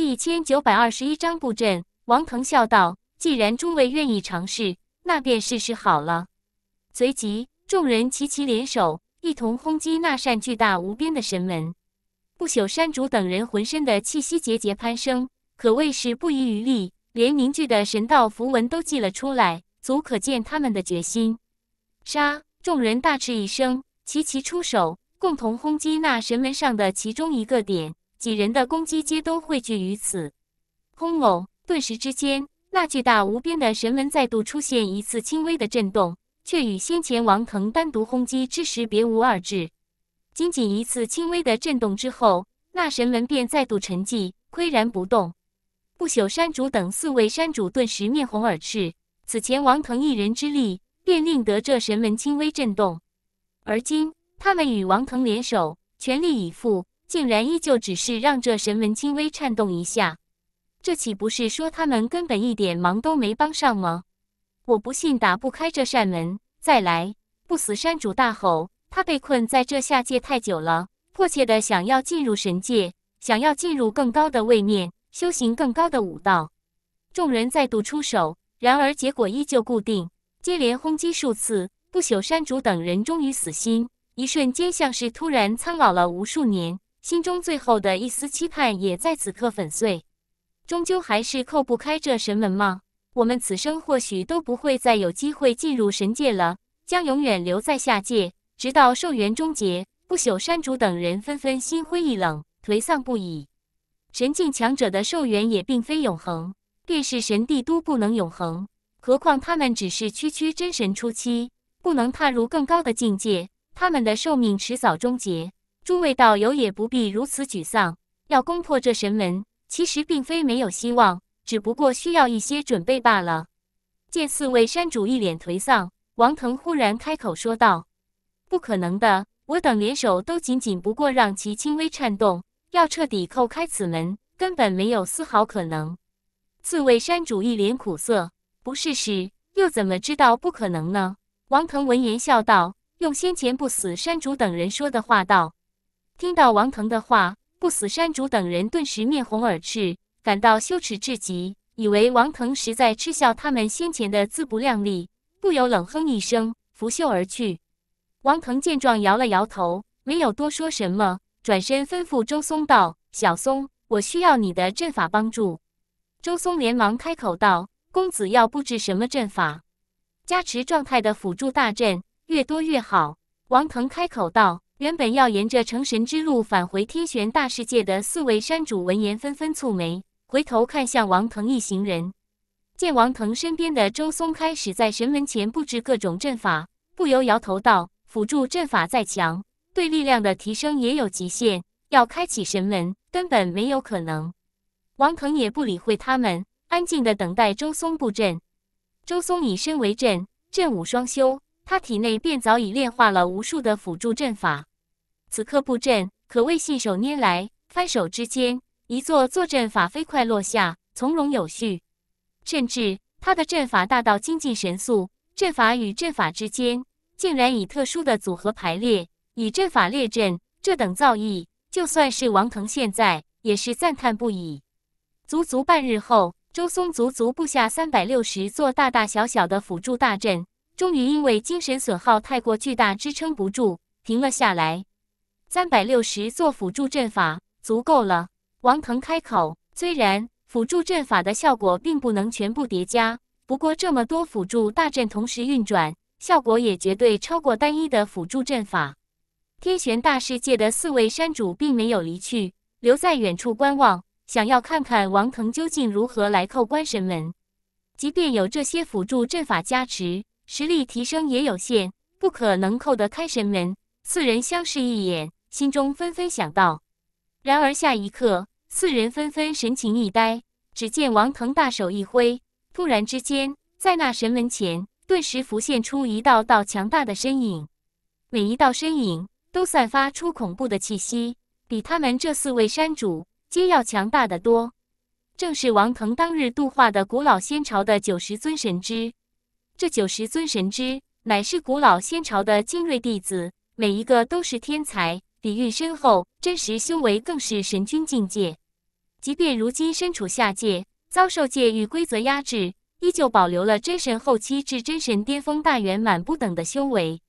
第一千九百二十一章布阵。王腾笑道：“既然诸位愿意尝试，那便试试好了。”随即，众人齐齐联手，一同轰击那扇巨大无边的神门。不朽山主等人浑身的气息节节攀升，可谓是不遗余力，连凝聚的神道符文都祭了出来，足可见他们的决心。杀！众人大吃一声，齐齐出手，共同轰击那神门上的其中一个点。几人的攻击皆都汇聚于此，轰隆！顿时之间，那巨大无边的神门再度出现一次轻微的震动，却与先前王腾单独轰击之时别无二致。仅仅一次轻微的震动之后，那神门便再度沉寂，岿然不动。不朽山主等四位山主顿时面红耳赤，此前王腾一人之力便令得这神门轻微震动，而今他们与王腾联手，全力以赴。竟然依旧只是让这神门轻微颤动一下，这岂不是说他们根本一点忙都没帮上吗？我不信打不开这扇门！再来！不死山主大吼，他被困在这下界太久了，迫切的想要进入神界，想要进入更高的位面，修行更高的武道。众人再度出手，然而结果依旧固定，接连轰击数次，不朽山主等人终于死心，一瞬间像是突然苍老了无数年。心中最后的一丝期盼也在此刻粉碎，终究还是叩不开这神门吗？我们此生或许都不会再有机会进入神界了，将永远留在下界，直到寿元终结。不朽山主等人纷纷心灰意冷，颓丧不已。神境强者的寿元也并非永恒，便是神帝都不能永恒，何况他们只是区区真神初期，不能踏入更高的境界，他们的寿命迟早终结。诸位道友也不必如此沮丧，要攻破这神门，其实并非没有希望，只不过需要一些准备罢了。见四位山主一脸颓丧，王腾忽然开口说道：“不可能的，我等联手都仅仅不过让其轻微颤动，要彻底叩开此门，根本没有丝毫可能。”四位山主一脸苦涩：“不试试，又怎么知道不可能呢？”王腾闻言笑道：“用先前不死山主等人说的话道。”听到王腾的话，不死山主等人顿时面红耳赤，感到羞耻至极，以为王腾实在嗤笑他们先前的自不量力，不由冷哼一声，拂袖而去。王腾见状，摇了摇头，没有多说什么，转身吩咐周松道：“小松，我需要你的阵法帮助。”周松连忙开口道：“公子要布置什么阵法？加持状态的辅助大阵，越多越好。”王腾开口道。原本要沿着成神之路返回天玄大世界的四位山主闻言纷纷蹙眉，回头看向王腾一行人，见王腾身边的周松开始在神门前布置各种阵法，不由摇头道：“辅助阵法再强，对力量的提升也有极限，要开启神门根本没有可能。”王腾也不理会他们，安静的等待周松布阵。周松以身为阵，阵武双修。他体内便早已炼化了无数的辅助阵法，此刻布阵可谓信手拈来，翻手之间，一座座阵法飞快落下，从容有序。甚至他的阵法大道精进神速，阵法与阵法之间竟然以特殊的组合排列，以阵法列阵。这等造诣，就算是王腾现在也是赞叹不已。足足半日后，周松足足布下三百六十座大大小小的辅助大阵。终于因为精神损耗太过巨大，支撑不住，停了下来。三百六十座辅助阵法足够了。王腾开口，虽然辅助阵法的效果并不能全部叠加，不过这么多辅助大阵同时运转，效果也绝对超过单一的辅助阵法。天玄大世界的四位山主并没有离去，留在远处观望，想要看看王腾究竟如何来扣关神门。即便有这些辅助阵法加持。实力提升也有限，不可能扣得开神门。四人相视一眼，心中纷纷想到。然而下一刻，四人纷纷神情一呆。只见王腾大手一挥，突然之间，在那神门前顿时浮现出一道道强大的身影，每一道身影都散发出恐怖的气息，比他们这四位山主皆要强大的多。正是王腾当日度化的古老仙朝的九十尊神之。这九十尊神之，乃是古老仙朝的精锐弟子，每一个都是天才，底蕴深厚，真实修为更是神君境界。即便如今身处下界，遭受界域规则压制，依旧保留了真神后期至真神巅峰大圆满不等的修为。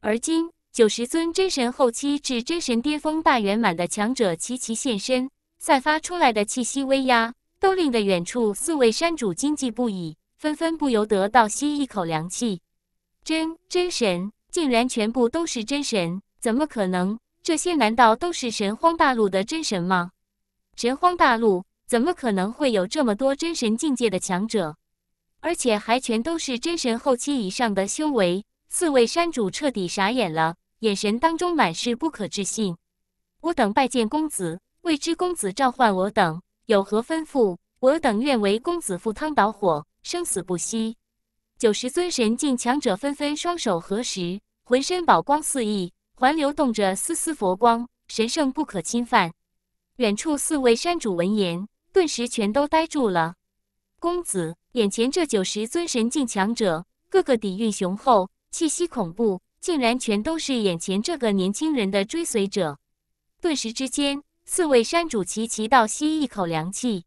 而今，九十尊真神后期至真神巅峰大圆满的强者齐齐现身，散发出来的气息威压，都令得远处四位山主惊悸不已。纷纷不由得倒吸一口凉气，真真神竟然全部都是真神？怎么可能？这些难道都是神荒大陆的真神吗？神荒大陆怎么可能会有这么多真神境界的强者？而且还全都是真神后期以上的修为？四位山主彻底傻眼了，眼神当中满是不可置信。我等拜见公子，未知公子召唤我等有何吩咐？我等愿为公子赴汤蹈火。生死不息，九十尊神境强者纷纷双手合十，浑身宝光四溢，还流动着丝丝佛光，神圣不可侵犯。远处四位山主闻言，顿时全都呆住了。公子，眼前这九十尊神境强者，个个底蕴雄厚，气息恐怖，竟然全都是眼前这个年轻人的追随者。顿时之间，四位山主齐齐倒吸一口凉气。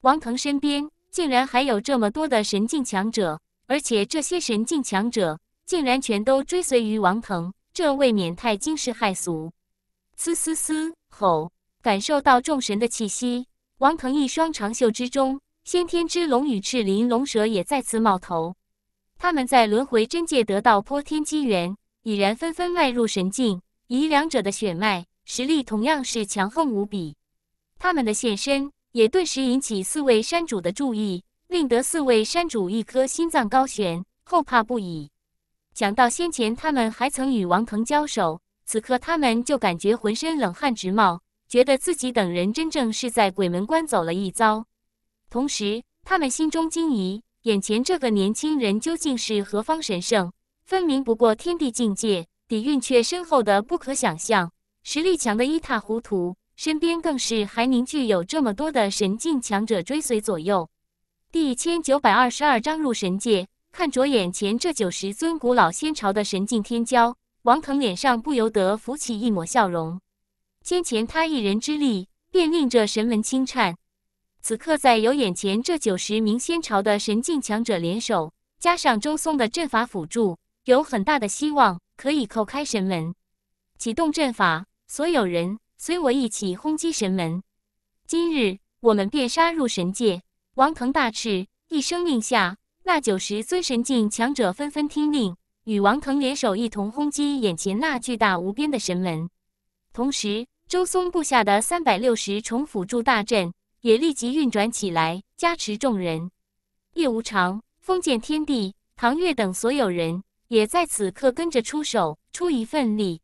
王腾身边。竟然还有这么多的神境强者，而且这些神境强者竟然全都追随于王腾，这未免太惊世骇俗！嘶嘶嘶，吼！感受到众神的气息，王腾一双长袖之中，先天之龙与赤鳞龙蛇也再次冒头。他们在轮回真界得到泼天机缘，已然纷纷迈入神境，以两者的血脉实力，同样是强横无比。他们的现身。也顿时引起四位山主的注意，令得四位山主一颗心脏高悬，后怕不已。想到先前他们还曾与王腾交手，此刻他们就感觉浑身冷汗直冒，觉得自己等人真正是在鬼门关走了一遭。同时，他们心中惊疑：眼前这个年轻人究竟是何方神圣？分明不过天地境界，底蕴却深厚的不可想象，实力强的一塌糊涂。身边更是还凝聚有这么多的神境强者追随左右。第一千九百二十二章入神界。看着眼前这九十尊古老仙朝的神境天骄，王腾脸上不由得浮起一抹笑容。先前他一人之力便令这神门轻颤，此刻再有眼前这九十名仙朝的神境强者联手，加上周松的阵法辅助，有很大的希望可以叩开神门，启动阵法。所有人。随我一起轰击神门！今日我们便杀入神界。王腾大斥，一声令下，那九十尊神境强者纷纷听令，与王腾联手一同轰击眼前那巨大无边的神门。同时，周松部下的三百六十重辅助大阵也立即运转起来，加持众人。叶无常、风建天地、唐月等所有人也在此刻跟着出手，出一份力。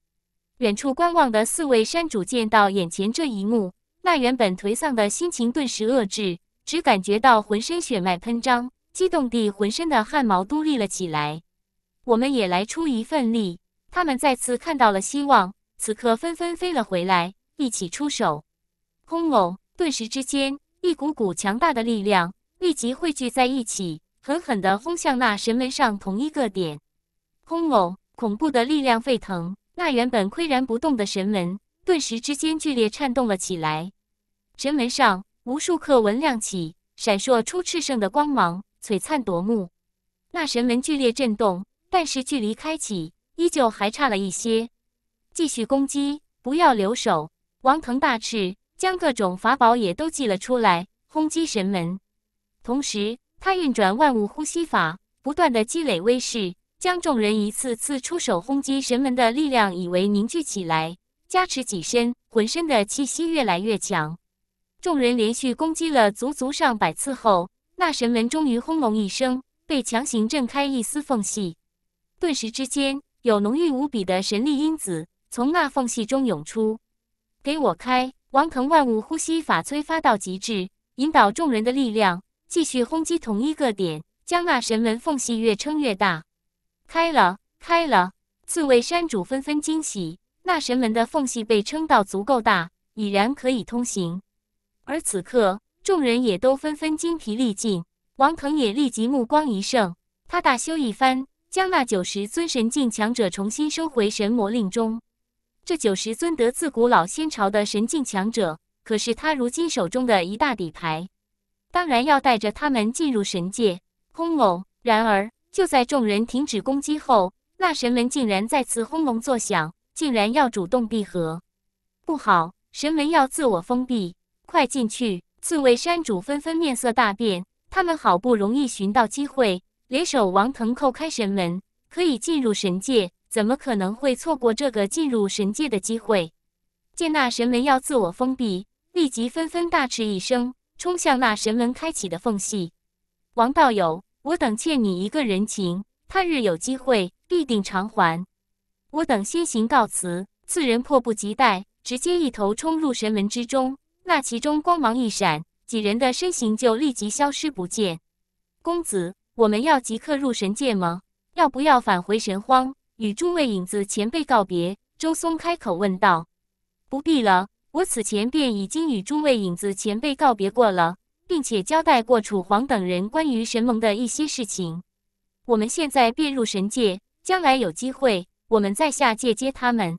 远处观望的四位山主见到眼前这一幕，那原本颓丧的心情顿时遏制，只感觉到浑身血脉喷张，激动地浑身的汗毛都立了起来。我们也来出一份力！他们再次看到了希望，此刻纷纷飞了回来，一起出手。轰隆！顿时之间，一股股强大的力量立即汇聚在一起，狠狠地轰向那神门上同一个点。轰隆！恐怖的力量沸腾。那原本岿然不动的神门，顿时之间剧烈颤动了起来。神门上无数刻纹亮起，闪烁出炽盛的光芒，璀璨夺目。那神门剧烈震动，但是距离开启依旧还差了一些。继续攻击，不要留手！王腾大斥，将各种法宝也都祭了出来，轰击神门。同时，他运转万物呼吸法，不断的积累威势。将众人一次次出手轰击神门的力量以为凝聚起来，加持己身，浑身的气息越来越强。众人连续攻击了足足上百次后，那神门终于轰隆一声，被强行震开一丝缝隙。顿时之间，有浓郁无比的神力因子从那缝隙中涌出。给我开！王腾万物呼吸法催发到极致，引导众人的力量继续轰击同一个点，将那神门缝隙越撑越大。开了，开了！四位山主纷纷惊喜，那神门的缝隙被撑到足够大，已然可以通行。而此刻，众人也都纷纷精疲力尽。王腾也立即目光一盛，他大修一番，将那九十尊神境强者重新收回神魔令中。这九十尊得自古老仙朝的神境强者，可是他如今手中的一大底牌，当然要带着他们进入神界。轰隆！然而。就在众人停止攻击后，那神门竟然再次轰隆作响，竟然要主动闭合。不好，神门要自我封闭，快进去！四位山主纷纷面色大变，他们好不容易寻到机会，联手王腾叩开神门，可以进入神界，怎么可能会错过这个进入神界的机会？见那神门要自我封闭，立即纷纷大吃一声，冲向那神门开启的缝隙。王道友。我等欠你一个人情，他日有机会必定偿还。我等先行告辞，四人迫不及待，直接一头冲入神门之中。那其中光芒一闪，几人的身形就立即消失不见。公子，我们要即刻入神界吗？要不要返回神荒，与诸位影子前辈告别？周松开口问道。不必了，我此前便已经与诸位影子前辈告别过了。并且交代过楚皇等人关于神盟的一些事情。我们现在便入神界，将来有机会，我们在下界接他们。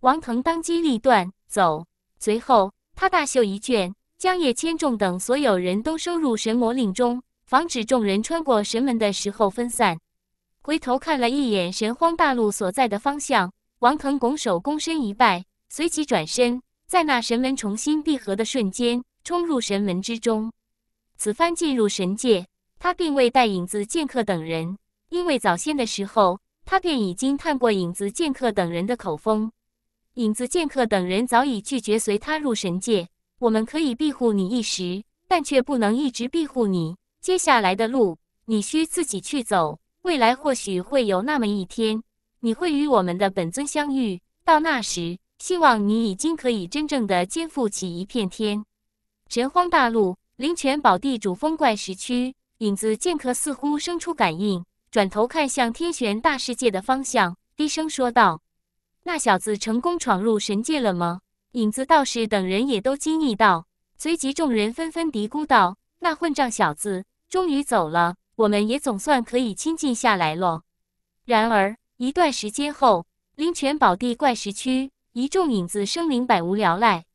王腾当机立断，走。随后他大袖一卷，将叶千重等所有人都收入神魔令中，防止众人穿过神门的时候分散。回头看了一眼神荒大陆所在的方向，王腾拱手躬身一拜，随即转身，在那神门重新闭合的瞬间，冲入神门之中。此番进入神界，他并未带影子剑客等人，因为早先的时候，他便已经探过影子剑客等人的口风，影子剑客等人早已拒绝随他入神界。我们可以庇护你一时，但却不能一直庇护你。接下来的路，你需自己去走。未来或许会有那么一天，你会与我们的本尊相遇。到那时，希望你已经可以真正的肩负起一片天。神荒大陆。灵泉宝地主峰怪石区，影子剑客似乎生出感应，转头看向天玄大世界的方向，低声说道：“那小子成功闯入神界了吗？”影子道士等人也都惊异道，随即众人纷纷嘀咕道：“那混账小子终于走了，我们也总算可以清静下来了。”然而一段时间后，灵泉宝地怪石区，一众影子生灵百无聊赖，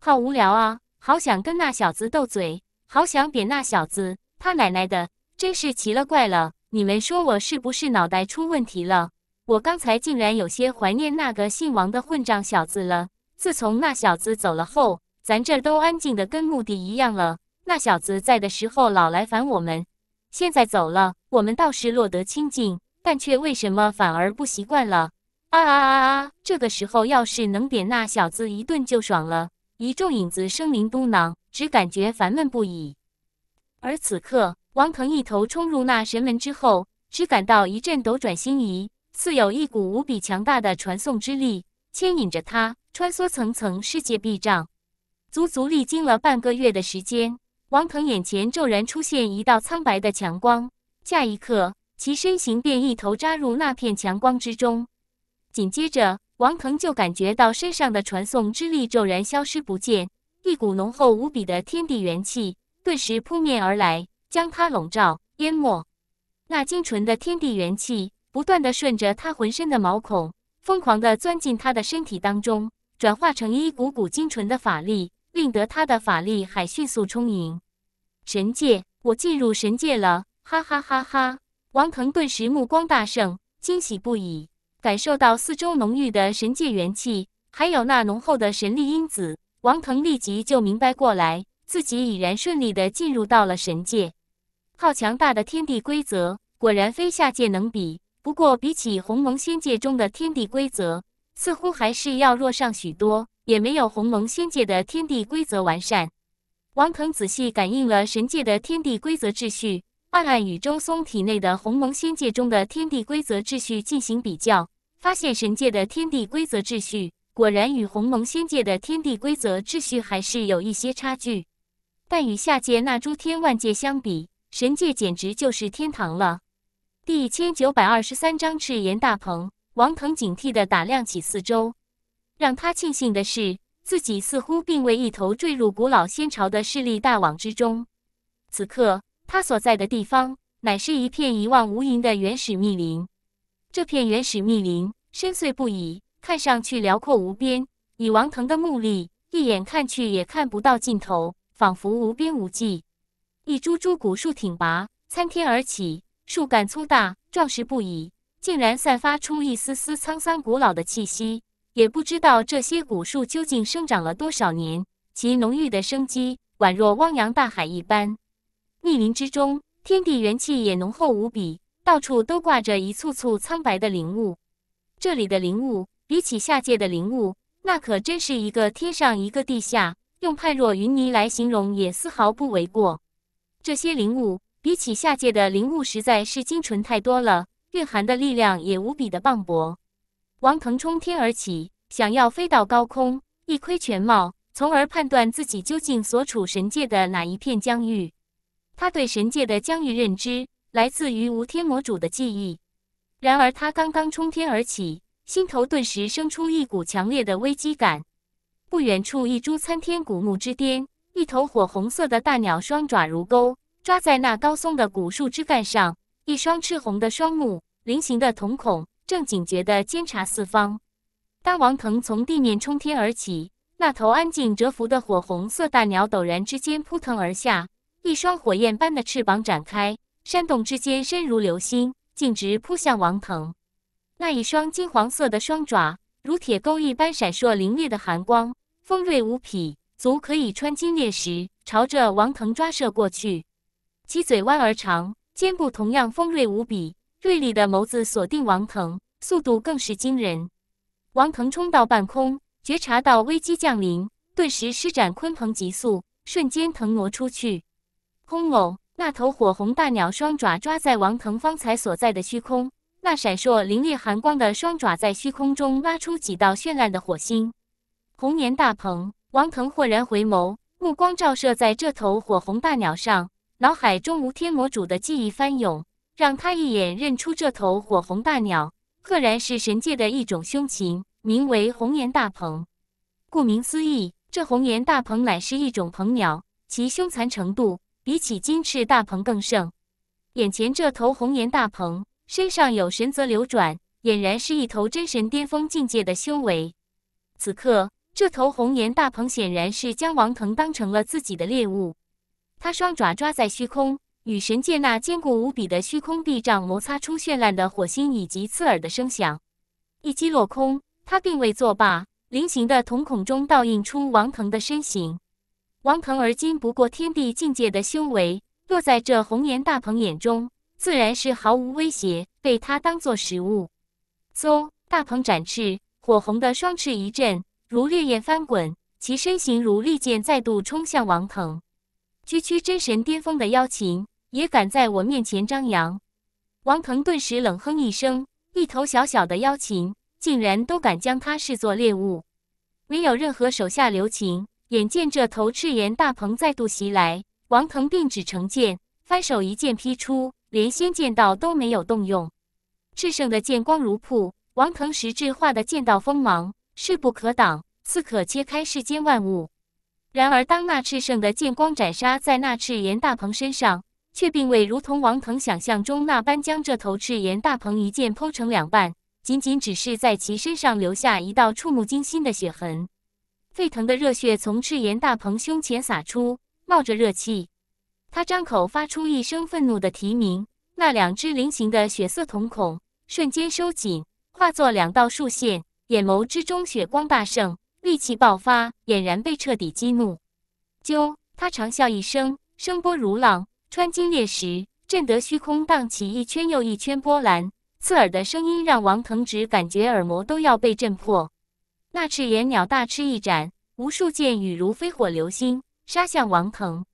好无聊啊。好想跟那小子斗嘴，好想扁那小子！他奶奶的，真是奇了怪了！你们说我是不是脑袋出问题了？我刚才竟然有些怀念那个姓王的混账小子了。自从那小子走了后，咱这都安静的跟墓地一样了。那小子在的时候老来烦我们，现在走了，我们倒是落得清静，但却为什么反而不习惯了？啊啊啊！啊！这个时候要是能扁那小子一顿就爽了。一众影子生灵嘟囔，只感觉烦闷不已。而此刻，王腾一头冲入那神门之后，只感到一阵斗转星移，似有一股无比强大的传送之力牵引着他穿梭层层世界壁障。足足历经了半个月的时间，王腾眼前骤然出现一道苍白的强光，下一刻，其身形便一头扎入那片强光之中，紧接着。王腾就感觉到身上的传送之力骤然消失不见，一股浓厚无比的天地元气顿时扑面而来，将他笼罩淹没。那精纯的天地元气不断的顺着他浑身的毛孔，疯狂的钻进他的身体当中，转化成一股股精纯的法力，令得他的法力海迅速充盈。神界，我进入神界了！哈哈哈哈！王腾顿时目光大盛，惊喜不已。感受到四周浓郁的神界元气，还有那浓厚的神力因子，王腾立即就明白过来，自己已然顺利的进入到了神界。靠强大的天地规则，果然非下界能比。不过，比起鸿蒙仙界中的天地规则，似乎还是要弱上许多，也没有鸿蒙仙界的天地规则完善。王腾仔细感应了神界的天地规则秩序，暗暗与周松体内的鸿蒙仙界中的天地规则秩序进行比较。发现神界的天地规则秩序果然与鸿蒙仙界的天地规则秩序还是有一些差距，但与下界那诸天万界相比，神界简直就是天堂了。第一千九百二十三章赤炎大鹏王腾警惕地打量起四周，让他庆幸的是，自己似乎并未一头坠入古老仙朝的势力大网之中。此刻他所在的地方乃是一片一望无垠的原始密林。这片原始密林深邃不已，看上去辽阔无边。以王腾的目力，一眼看去也看不到尽头，仿佛无边无际。一株株古树挺拔，参天而起，树干粗大壮实不已，竟然散发出一丝丝沧桑古老的气息。也不知道这些古树究竟生长了多少年，其浓郁的生机宛若汪洋大海一般。密林之中，天地元气也浓厚无比。到处都挂着一簇簇苍白的灵物。这里的灵物比起下界的灵物，那可真是一个天上一个地下，用判若云泥来形容也丝毫不为过。这些灵物比起下界的灵物，实在是精纯太多了，蕴含的力量也无比的磅礴。王腾冲天而起，想要飞到高空一窥全貌，从而判断自己究竟所处神界的哪一片疆域。他对神界的疆域认知。来自于无天魔主的记忆，然而他刚刚冲天而起，心头顿时生出一股强烈的危机感。不远处，一株参天古木之巅，一头火红色的大鸟，双爪如钩，抓在那高耸的古树枝干上，一双赤红的双目，菱形的瞳孔，正警觉地监察四方。当王腾从地面冲天而起，那头安静蛰伏的火红色大鸟陡然之间扑腾而下，一双火焰般的翅膀展开。山洞之间，身如流星，径直扑向王腾。那一双金黄色的双爪，如铁钩一般闪烁凌冽的寒光，锋锐无比，足可以穿金裂石。朝着王腾抓射过去。其嘴弯而长，肩部同样锋锐无比，锐利的眸子锁定王腾，速度更是惊人。王腾冲到半空，觉察到危机降临，顿时施展鲲鹏极速，瞬间腾挪出去。轰！哦！那头火红大鸟双爪抓在王腾方才所在的虚空，那闪烁凌冽寒光的双爪在虚空中拉出几道绚烂的火星。红颜大鹏，王腾豁然回眸，目光照射在这头火红大鸟上，脑海中无天魔主的记忆翻涌，让他一眼认出这头火红大鸟，赫然是神界的一种凶禽，名为红颜大鹏。顾名思义，这红颜大鹏乃是一种鹏鸟，其凶残程度。比起金翅大鹏更胜，眼前这头红颜大鹏身上有神泽流转，俨然是一头真神巅峰境界的修为。此刻，这头红颜大鹏显然是将王腾当成了自己的猎物，他双爪抓在虚空，与神界那坚固无比的虚空壁障摩擦出绚烂的火星以及刺耳的声响。一击落空，他并未作罢，菱形的瞳孔中倒映出王腾的身形。王腾而今不过天地境界的修为，落在这红颜大鹏眼中，自然是毫无威胁，被他当做食物。嗖！大鹏展翅，火红的双翅一震，如烈焰翻滚，其身形如利剑，再度冲向王腾。区区真神巅峰的妖禽，也敢在我面前张扬？王腾顿时冷哼一声，一头小小的妖禽，竟然都敢将他视作猎物，没有任何手下留情。眼见这头赤炎大鹏再度袭来，王腾便指成剑，翻手一剑劈出，连仙剑道都没有动用。赤圣的剑光如瀑，王腾实质化的剑道锋芒势不可挡，似可切开世间万物。然而，当那赤圣的剑光斩杀在那赤炎大鹏身上，却并未如同王腾想象中那般将这头赤炎大鹏一剑剖成两半，仅仅只是在其身上留下一道触目惊心的血痕。沸腾的热血从赤炎大鹏胸前洒出，冒着热气。他张口发出一声愤怒的啼鸣，那两只菱形的血色瞳孔瞬间收紧，化作两道竖线，眼眸之中血光大盛，戾气爆发，俨然被彻底激怒。啾！他长啸一声，声波如浪，穿金裂石，震得虚空荡起一圈又一圈波澜。刺耳的声音让王腾直感觉耳膜都要被震破。那赤炎鸟大吃一斩，无数剑雨如飞火流星杀向王腾。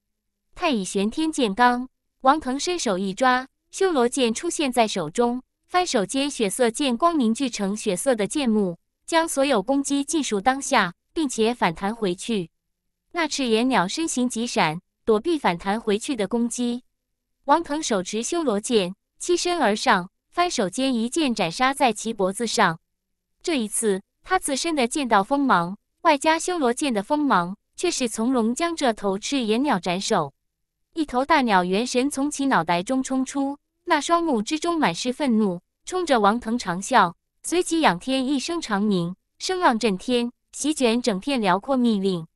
太乙玄天剑罡，王腾伸手一抓，修罗剑出现在手中，翻手间血色剑光凝聚成血色的剑幕，将所有攻击尽数挡下，并且反弹回去。那赤炎鸟身形急闪，躲避反弹回去的攻击。王腾手持修罗剑欺身而上，翻手间一剑斩杀在其脖子上。这一次。他自身的剑道锋芒，外加修罗剑的锋芒，却是从容将这头赤炎鸟斩首。一头大鸟元神从其脑袋中冲出，那双目之中满是愤怒，冲着王腾长啸，随即仰天一声长鸣，声浪震天，席卷整片辽阔密林。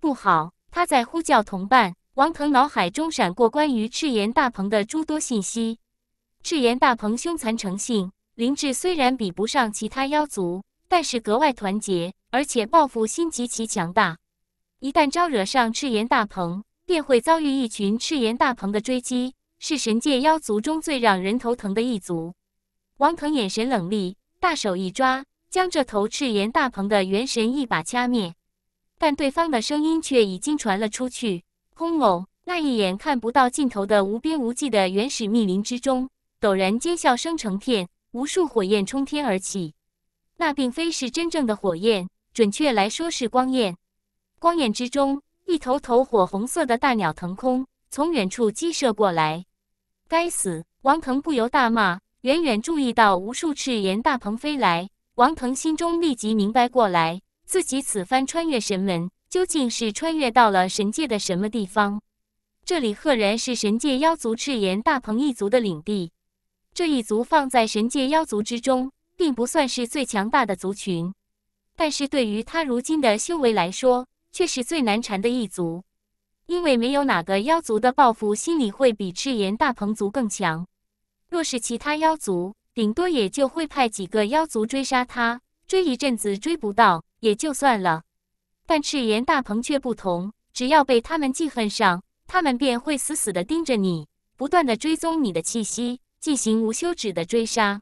不好，他在呼叫同伴。王腾脑海中闪过关于赤炎大鹏的诸多信息。赤炎大鹏凶残成性，灵智虽然比不上其他妖族。但是格外团结，而且报复心极其强大。一旦招惹上赤炎大鹏，便会遭遇一群赤炎大鹏的追击，是神界妖族中最让人头疼的一族。王腾眼神冷厉，大手一抓，将这头赤炎大鹏的元神一把掐灭。但对方的声音却已经传了出去。轰隆！那一眼看不到尽头的无边无际的原始密林之中，陡然尖啸声成片，无数火焰冲天而起。那并非是真正的火焰，准确来说是光焰。光焰之中，一头头火红色的大鸟腾空，从远处激射过来。该死！王腾不由大骂。远远注意到无数赤炎大鹏飞来，王腾心中立即明白过来：自己此番穿越神门，究竟是穿越到了神界的什么地方？这里赫然是神界妖族赤炎大鹏一族的领地。这一族放在神界妖族之中。并不算是最强大的族群，但是对于他如今的修为来说，却是最难缠的一族。因为没有哪个妖族的报复心理会比赤炎大鹏族更强。若是其他妖族，顶多也就会派几个妖族追杀他，追一阵子追不到也就算了。但赤炎大鹏却不同，只要被他们记恨上，他们便会死死的盯着你，不断地追踪你的气息，进行无休止的追杀。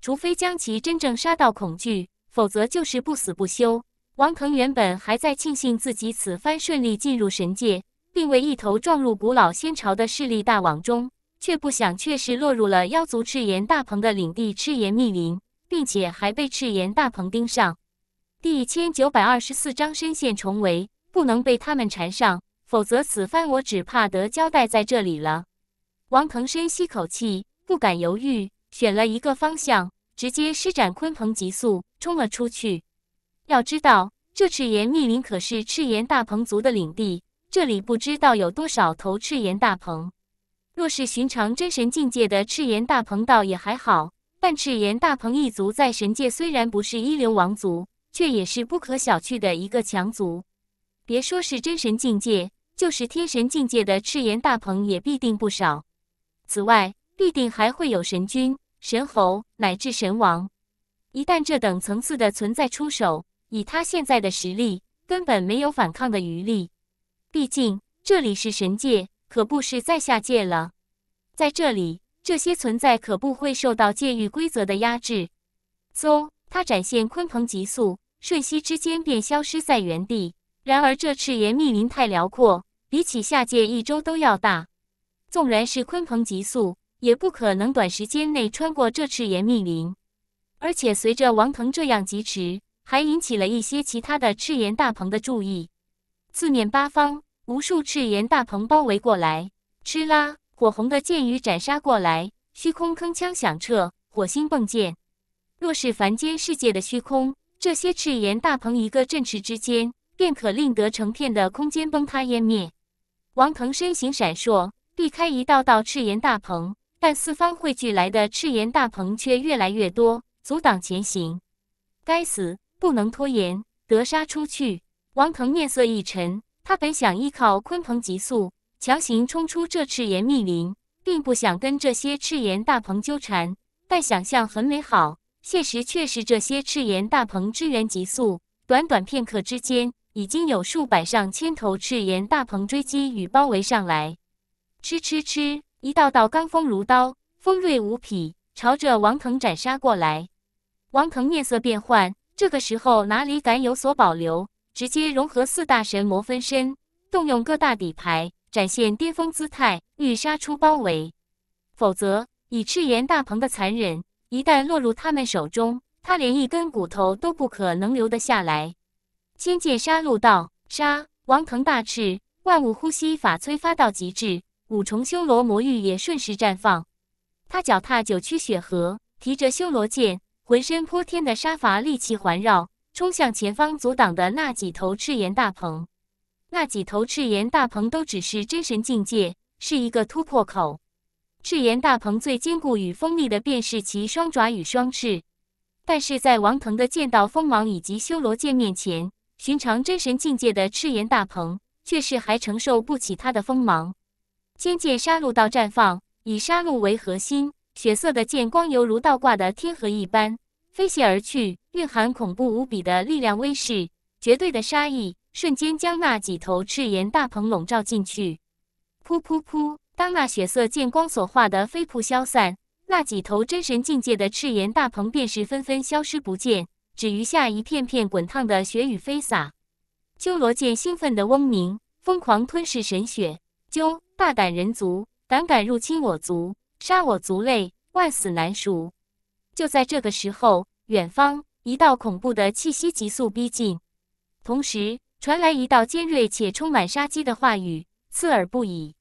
除非将其真正杀到恐惧，否则就是不死不休。王腾原本还在庆幸自己此番顺利进入神界，并未一头撞入古老仙朝的势力大网中，却不想却是落入了妖族赤炎大鹏的领地赤炎密林，并且还被赤炎大鹏盯上。第一千九百二十四章深陷重围，不能被他们缠上，否则此番我只怕得交代在这里了。王腾深吸口气，不敢犹豫。选了一个方向，直接施展鲲鹏极速冲了出去。要知道，这赤炎密林可是赤炎大鹏族的领地，这里不知道有多少头赤炎大鹏。若是寻常真神境界的赤炎大鹏，倒也还好。但赤炎大鹏一族在神界虽然不是一流王族，却也是不可小觑的一个强族。别说是真神境界，就是天神境界的赤炎大鹏也必定不少。此外，必定还会有神君。神猴乃至神王，一旦这等层次的存在出手，以他现在的实力根本没有反抗的余力。毕竟这里是神界，可不是在下界了。在这里，这些存在可不会受到界域规则的压制。嗖！他展现鲲鹏极速，瞬息之间便消失在原地。然而这赤炎密林太辽阔，比起下界一周都要大。纵然是鲲鹏极速。也不可能短时间内穿过这赤炎密林，而且随着王腾这样疾驰，还引起了一些其他的赤炎大鹏的注意。四面八方，无数赤炎大鹏包围过来，哧啦，火红的箭雨斩杀过来，虚空铿锵响彻，火星迸溅。若是凡间世界的虚空，这些赤炎大鹏一个振翅之间，便可令得成片的空间崩塌湮灭。王腾身形闪烁，避开一道道赤炎大鹏。但四方汇聚来的赤炎大鹏却越来越多，阻挡前行。该死，不能拖延，得杀出去！王腾面色一沉，他本想依靠鲲鹏极速强行冲出这赤炎密林，并不想跟这些赤炎大鹏纠缠。但想象很美好，现实却是这些赤炎大鹏支援极速，短短片刻之间，已经有数百上千头赤炎大鹏追击与包围上来。吃吃吃！一道道罡风如刀，锋锐无匹，朝着王腾斩杀过来。王腾面色变幻，这个时候哪里敢有所保留？直接融合四大神魔分身，动用各大底牌，展现巅峰姿态，欲杀出包围。否则，以赤炎大鹏的残忍，一旦落入他们手中，他连一根骨头都不可能留得下来。千剑杀戮道，杀！王腾大赤万物呼吸法催发到极致。五重修罗魔域也瞬时绽放，他脚踏九曲血河，提着修罗剑，浑身泼天的杀伐戾气环绕，冲向前方阻挡的那几头赤炎大鹏。那几头赤炎大鹏都只是真神境界，是一个突破口。赤炎大鹏最坚固与锋利的便是其双爪与双翅，但是在王腾的剑道锋芒以及修罗剑面前，寻常真神境界的赤炎大鹏却是还承受不起他的锋芒。仙界杀戮到绽放，以杀戮为核心，血色的剑光犹如倒挂的天河一般飞泻而去，蕴含恐怖无比的力量威势，绝对的杀意瞬间将那几头赤炎大鹏笼罩进去。噗噗噗！当那血色剑光所化的飞瀑消散，那几头真神境界的赤炎大鹏便是纷纷消失不见，只余下一片片滚烫的血雨飞洒。修罗剑兴奋的嗡鸣，疯狂吞噬神血。鸠大胆人族，胆敢入侵我族，杀我族类，万死难赎！就在这个时候，远方一道恐怖的气息急速逼近，同时传来一道尖锐且充满杀机的话语，刺耳不已。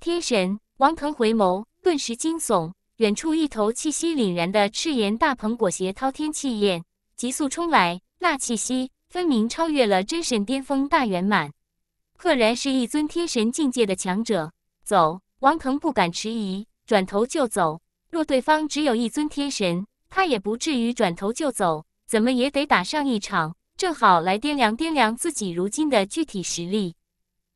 天神王腾回眸，顿时惊悚。远处一头气息凛然的赤炎大鹏裹挟滔天气焰，急速冲来，那气息分明超越了真神巅峰大圆满。赫然是一尊天神境界的强者。走！王腾不敢迟疑，转头就走。若对方只有一尊天神，他也不至于转头就走，怎么也得打上一场，正好来掂量掂量自己如今的具体实力。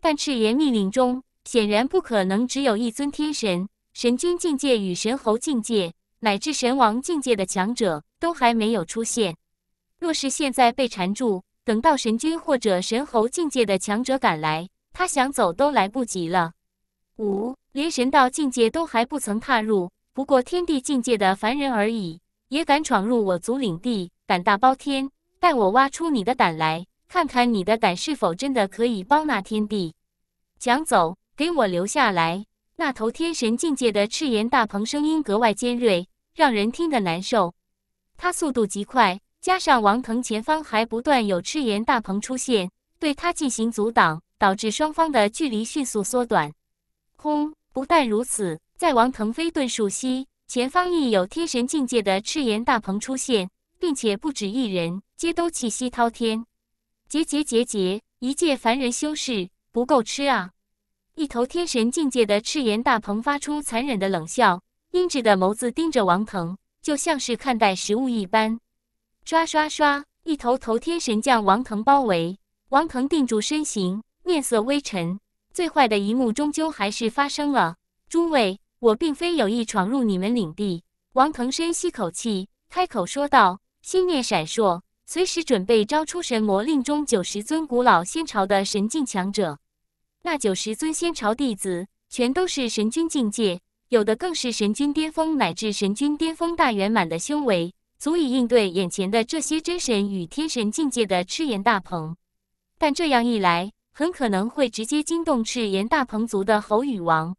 但赤炎密令中显然不可能只有一尊天神，神君境界与神侯境界乃至神王境界的强者都还没有出现。若是现在被缠住，等到神君或者神猴境界的强者赶来，他想走都来不及了。五连神道境界都还不曾踏入，不过天地境界的凡人而已，也敢闯入我族领地，胆大包天！待我挖出你的胆来，看看你的胆是否真的可以包纳天地。想走，给我留下来！那头天神境界的赤炎大鹏声音格外尖锐，让人听得难受。他速度极快。加上王腾前方还不断有赤炎大鹏出现，对他进行阻挡，导致双方的距离迅速缩短。空不但如此，在王腾飞遁术期前方亦有天神境界的赤炎大鹏出现，并且不止一人，皆都气息滔天。桀桀桀桀，一介凡人修士不够吃啊！一头天神境界的赤炎大鹏发出残忍的冷笑，阴鸷的眸子盯着王腾，就像是看待食物一般。刷刷刷！一头头天神将王腾包围，王腾定住身形，面色微沉。最坏的一幕终究还是发生了。诸位，我并非有意闯入你们领地。王腾深吸口气，开口说道，心念闪烁，随时准备招出神魔令中九十尊古老仙朝的神境强者。那九十尊仙朝弟子，全都是神君境界，有的更是神君巅峰，乃至神君巅峰大圆满的修为。足以应对眼前的这些真神与天神境界的赤炎大鹏，但这样一来，很可能会直接惊动赤炎大鹏族的猴羽王。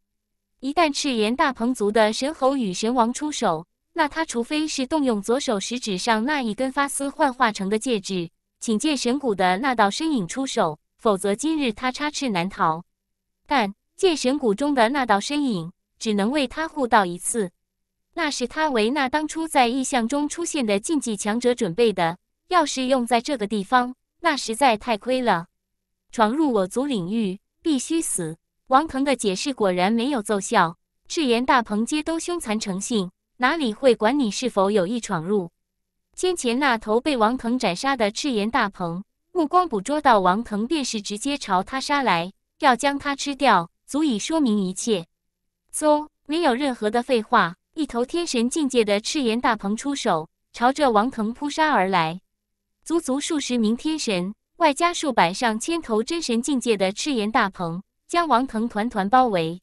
一旦赤炎大鹏族的神猴与神王出手，那他除非是动用左手食指上那一根发丝幻化成的戒指，请借神谷的那道身影出手，否则今日他插翅难逃。但借神谷中的那道身影，只能为他护道一次。那是他为那当初在异象中出现的禁忌强者准备的，要是用在这个地方，那实在太亏了。闯入我族领域，必须死！王腾的解释果然没有奏效，赤炎大鹏皆都凶残成性，哪里会管你是否有意闯入？先前那头被王腾斩杀的赤炎大鹏，目光捕捉到王腾，便是直接朝他杀来，要将他吃掉，足以说明一切。搜，没有任何的废话。一头天神境界的赤炎大鹏出手，朝着王腾扑杀而来。足足数十名天神，外加数百上千头真神境界的赤炎大鹏，将王腾团团包围。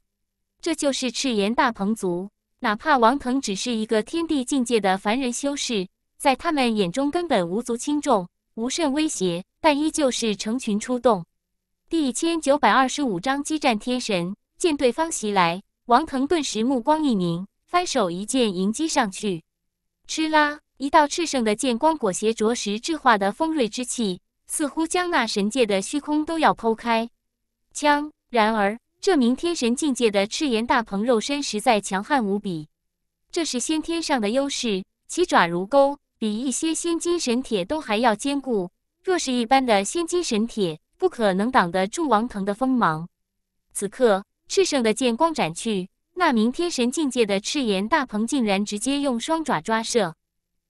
这就是赤炎大鹏族，哪怕王腾只是一个天地境界的凡人修士，在他们眼中根本无足轻重，无甚威胁，但依旧是成群出动。第一千九百二十五章激战天神。见对方袭来，王腾顿时目光一凝。翻手一剑迎击上去，哧啦！一道炽盛的剑光裹挟着实质化的锋锐之气，似乎将那神界的虚空都要剖开。锵！然而，这名天神境界的赤炎大鹏肉身实在强悍无比，这是先天上的优势。其爪如钩，比一些仙金神铁都还要坚固。若是一般的仙金神铁，不可能挡得住王腾的锋芒。此刻，赤盛的剑光斩去。那名天神境界的赤炎大鹏竟然直接用双爪抓射，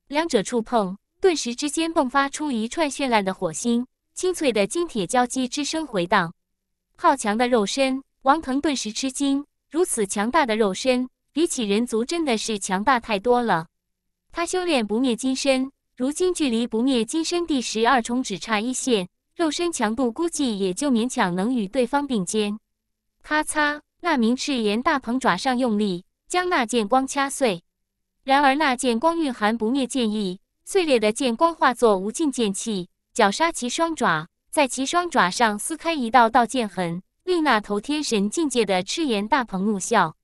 两者触碰，顿时之间迸发出一串绚烂的火星，清脆的金铁交击之声回荡。好强的肉身！王腾顿时吃惊，如此强大的肉身，比起人族真的是强大太多了。他修炼不灭金身，如今距离不灭金身第十二重只差一线，肉身强度估计也就勉强能与对方并肩。咔嚓。那名赤炎大鹏爪上用力，将那剑光掐碎。然而，那剑光蕴含不灭剑意，碎裂的剑光化作无尽剑气，绞杀其双爪，在其双爪上撕开一道道剑痕，令那头天神境界的赤炎大鹏怒笑：“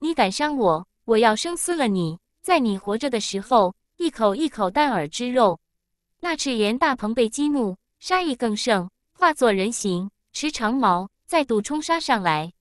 你敢伤我！我要生撕了你！在你活着的时候，一口一口啖耳之肉！”那赤炎大鹏被激怒，杀意更盛，化作人形，持长矛再度冲杀上来。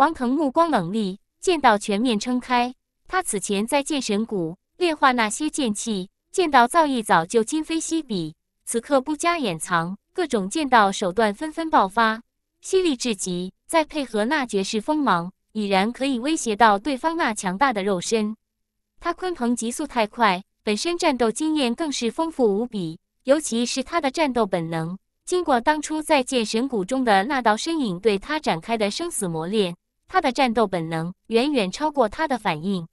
王腾目光冷厉，剑道全面撑开。他此前在剑神谷炼化那些剑气，剑道造诣早就今非昔比。此刻不加掩藏，各种剑道手段纷纷爆发，犀利至极。再配合那绝世锋芒，已然可以威胁到对方那强大的肉身。他鲲鹏极速太快，本身战斗经验更是丰富无比，尤其是他的战斗本能，经过当初在剑神谷中的那道身影对他展开的生死磨练。他的战斗本能远远超过他的反应，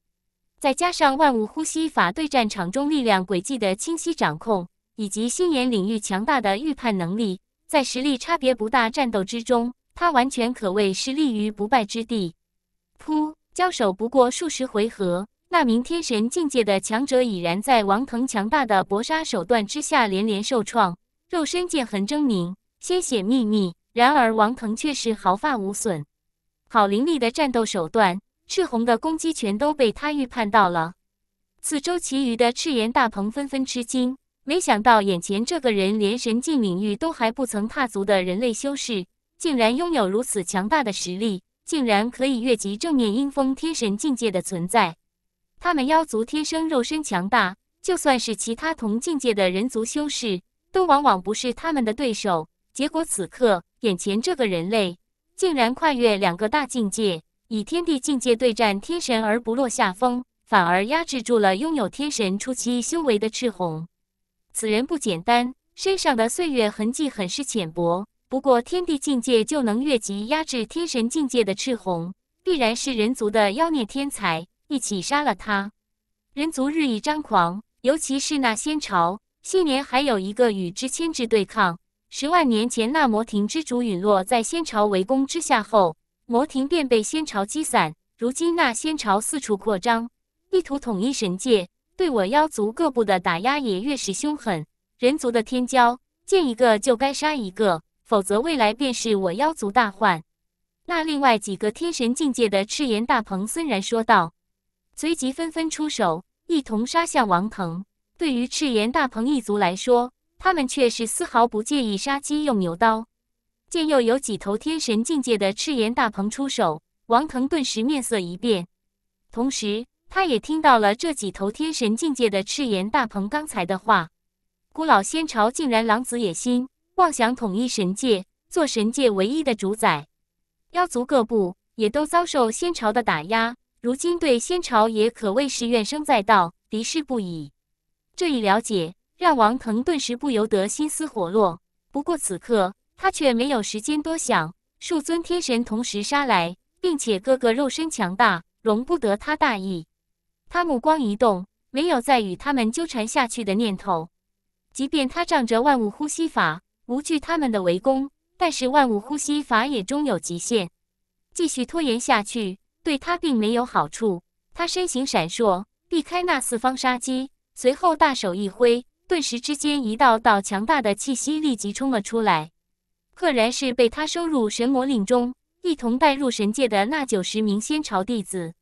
再加上万物呼吸法对战场中力量轨迹的清晰掌控，以及心眼领域强大的预判能力，在实力差别不大战斗之中，他完全可谓是立于不败之地。噗！交手不过数十回合，那名天神境界的强者已然在王腾强大的搏杀手段之下连连受创，肉身剑痕狰狞，鲜血密密；然而王腾却是毫发无损。好凌厉的战斗手段，赤红的攻击全都被他预判到了。四周其余的赤炎大鹏纷纷吃惊，没想到眼前这个人连神境领域都还不曾踏足的人类修士，竟然拥有如此强大的实力，竟然可以越级正面阴风天神境界的存在。他们妖族天生肉身强大，就算是其他同境界的人族修士，都往往不是他们的对手。结果此刻眼前这个人类。竟然跨越两个大境界，以天地境界对战天神而不落下风，反而压制住了拥有天神初期修为的赤红。此人不简单，身上的岁月痕迹很是浅薄。不过天地境界就能越级压制天神境界的赤红，必然是人族的妖孽天才。一起杀了他！人族日益张狂，尤其是那仙朝，昔年还有一个与之牵制对抗。十万年前，那魔庭之主陨落在仙朝围攻之下后，魔庭便被仙朝击散。如今那仙朝四处扩张，意图统一神界，对我妖族各部的打压也越是凶狠。人族的天骄，见一个就该杀一个，否则未来便是我妖族大患。那另外几个天神境界的赤炎大鹏森然说道，随即纷纷出手，一同杀向王腾。对于赤炎大鹏一族来说，他们却是丝毫不介意杀鸡用牛刀，见又有几头天神境界的赤炎大鹏出手，王腾顿时面色一变。同时，他也听到了这几头天神境界的赤炎大鹏刚才的话：古老仙朝竟然狼子野心，妄想统一神界，做神界唯一的主宰。妖族各部也都遭受仙朝的打压，如今对仙朝也可谓是怨声载道，敌视不已。这一了解。让王腾顿时不由得心思活络，不过此刻他却没有时间多想，数尊天神同时杀来，并且个个肉身强大，容不得他大意。他目光一动，没有再与他们纠缠下去的念头。即便他仗着万物呼吸法无惧他们的围攻，但是万物呼吸法也终有极限，继续拖延下去对他并没有好处。他身形闪烁，避开那四方杀机，随后大手一挥。顿时之间，一道道强大的气息立即冲了出来，赫然是被他收入神魔令中，一同带入神界的那九十名仙朝弟子。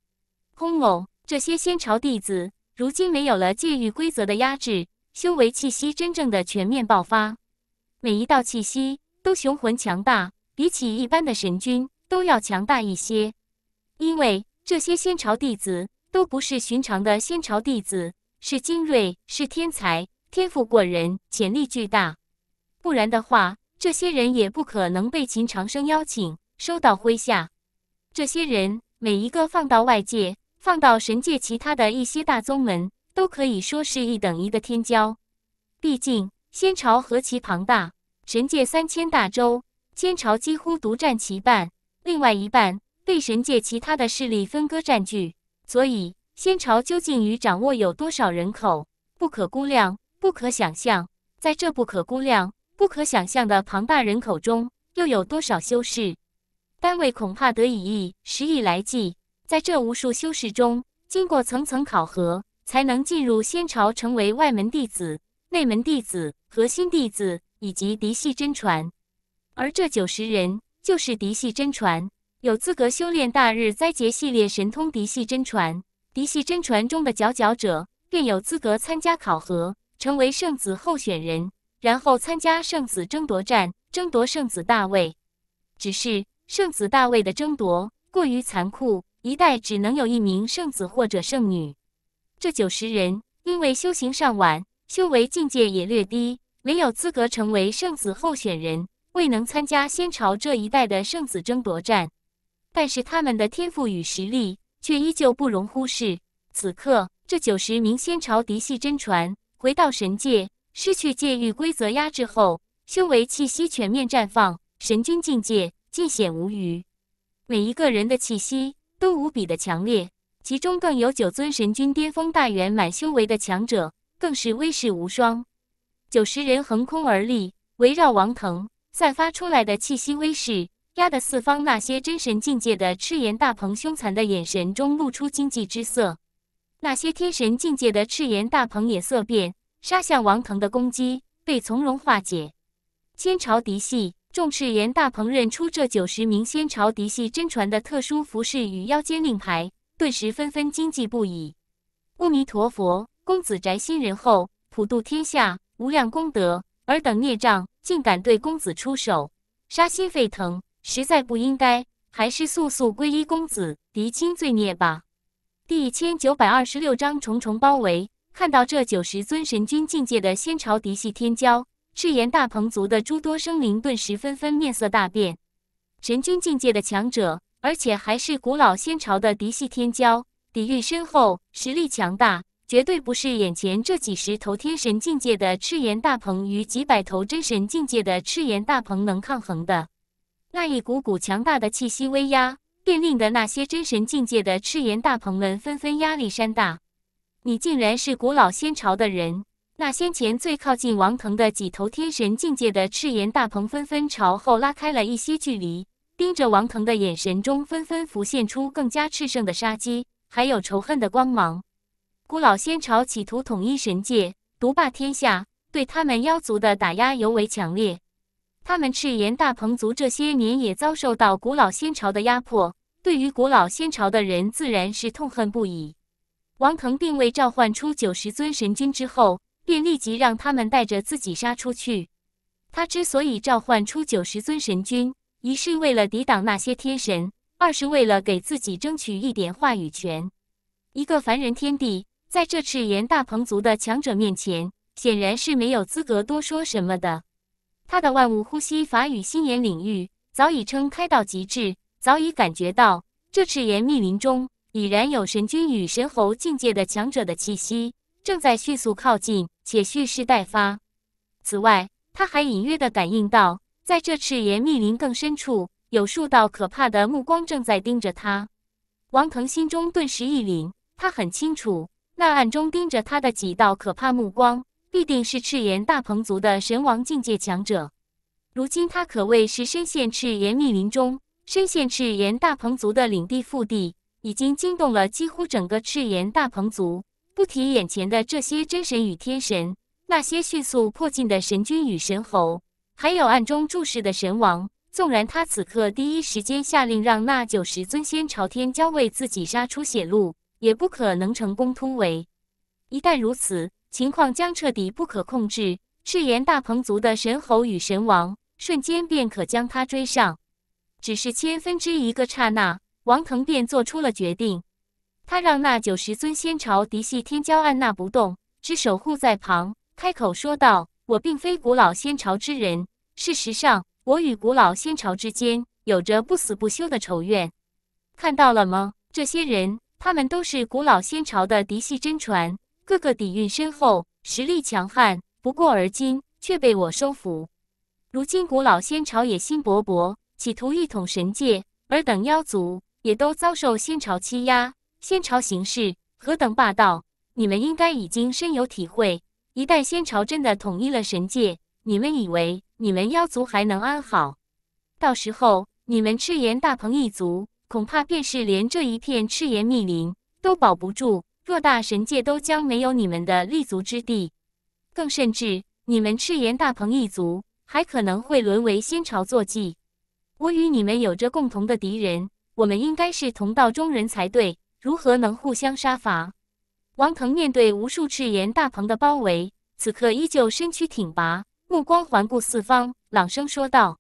轰！这些仙朝弟子如今没有了界域规则的压制，修为气息真正的全面爆发，每一道气息都雄浑强大，比起一般的神君都要强大一些。因为这些仙朝弟子都不是寻常的仙朝弟子，是精锐，是天才。天赋过人，潜力巨大，不然的话，这些人也不可能被秦长生邀请收到麾下。这些人每一个放到外界，放到神界其他的一些大宗门，都可以说是一等一的天骄。毕竟仙朝何其庞大，神界三千大洲，仙朝几乎独占其半，另外一半被神界其他的势力分割占据。所以，仙朝究竟与掌握有多少人口，不可估量。不可想象，在这不可估量、不可想象的庞大人口中，又有多少修士？单位恐怕得以亿、十亿来计。在这无数修士中，经过层层考核，才能进入仙朝，成为外门弟子、内门弟子、核心弟子以及嫡系真传。而这九十人就是嫡系真传，有资格修炼大日灾劫系列神通。嫡系真传，嫡系真传中的佼佼者，便有资格参加考核。成为圣子候选人，然后参加圣子争夺战，争夺圣子大位。只是圣子大位的争夺过于残酷，一代只能有一名圣子或者圣女。这九十人因为修行尚晚，修为境界也略低，没有资格成为圣子候选人，未能参加仙朝这一代的圣子争夺战。但是他们的天赋与实力却依旧不容忽视。此刻，这九十名仙朝嫡系真传。回到神界，失去界域规则压制后，修为气息全面绽放，神君境界尽显无余。每一个人的气息都无比的强烈，其中更有九尊神君巅峰大圆满修为的强者，更是威势无双。九十人横空而立，围绕王腾散发出来的气息威势，压得四方那些真神境界的赤炎大鹏，凶残的眼神中露出惊悸之色。那些天神境界的赤炎大鹏也色变，杀向王腾的攻击被从容化解。仙朝嫡系众赤炎大鹏认出这九十名仙朝嫡系真传的特殊服饰与腰间令牌，顿时纷纷惊悸不已。阿弥陀佛，公子宅心仁厚，普度天下，无量功德。尔等孽障，竟敢对公子出手，杀心沸腾，实在不应该。还是速速皈依公子，涤清罪孽吧。第一千九百二十六章重重包围。看到这九十尊神君境界的仙朝嫡系天骄，赤炎大鹏族的诸多生灵顿时纷纷面色大变。神君境界的强者，而且还是古老仙朝的嫡系天骄，底蕴深厚，实力强大，绝对不是眼前这几十头天神境界的赤炎大鹏与几百头真神境界的赤炎大鹏能抗衡的。那一股股强大的气息威压。便令的那些真神境界的赤炎大鹏们纷纷压力山大。你竟然是古老仙朝的人！那先前最靠近王腾的几头天神境界的赤炎大鹏纷纷朝后拉开了一些距离，盯着王腾的眼神中纷纷浮现出更加炽盛的杀机，还有仇恨的光芒。古老仙朝企图统一神界，独霸天下，对他们妖族的打压尤为强烈。他们赤炎大鹏族这些年也遭受到古老仙朝的压迫，对于古老仙朝的人自然是痛恨不已。王腾并未召唤出九十尊神君之后，便立即让他们带着自己杀出去。他之所以召唤出九十尊神君，一是为了抵挡那些天神，二是为了给自己争取一点话语权。一个凡人天帝，在这赤炎大鹏族的强者面前，显然是没有资格多说什么的。他的万物呼吸法与心眼领域早已撑开到极致，早已感觉到这赤岩密林中已然有神君与神猴境界的强者的气息正在迅速靠近，且蓄势待发。此外，他还隐约的感应到，在这赤岩密林更深处，有数道可怕的目光正在盯着他。王腾心中顿时一凛，他很清楚那暗中盯着他的几道可怕目光。必定是赤炎大鹏族的神王境界强者。如今他可谓是身陷赤炎密林中，身陷赤炎大鹏族的领地腹地，已经惊动了几乎整个赤炎大鹏族。不提眼前的这些真神与天神，那些迅速迫近的神君与神猴，还有暗中注视的神王，纵然他此刻第一时间下令让那九十尊仙朝天骄为自己杀出血路，也不可能成功突围。一旦如此，情况将彻底不可控制。赤炎大鹏族的神猴与神王瞬间便可将他追上，只是千分之一个刹那，王腾便做出了决定。他让那九十尊仙朝嫡系天骄按捺不动，只守护在旁，开口说道：“我并非古老仙朝之人，事实上，我与古老仙朝之间有着不死不休的仇怨。看到了吗？这些人，他们都是古老仙朝的嫡系真传。”个个底蕴深厚，实力强悍。不过而今却被我收服。如今古老仙朝野心勃勃，企图一统神界，尔等妖族也都遭受仙朝欺压。仙朝形势何等霸道，你们应该已经深有体会。一旦仙朝真的统一了神界，你们以为你们妖族还能安好？到时候，你们赤炎大鹏一族恐怕便是连这一片赤炎密林都保不住。偌大神界都将没有你们的立足之地，更甚至，你们赤炎大鹏一族还可能会沦为仙朝坐骑。我与你们有着共同的敌人，我们应该是同道中人才对，如何能互相杀伐？王腾面对无数赤炎大鹏的包围，此刻依旧身躯挺拔，目光环顾四方，朗声说道：“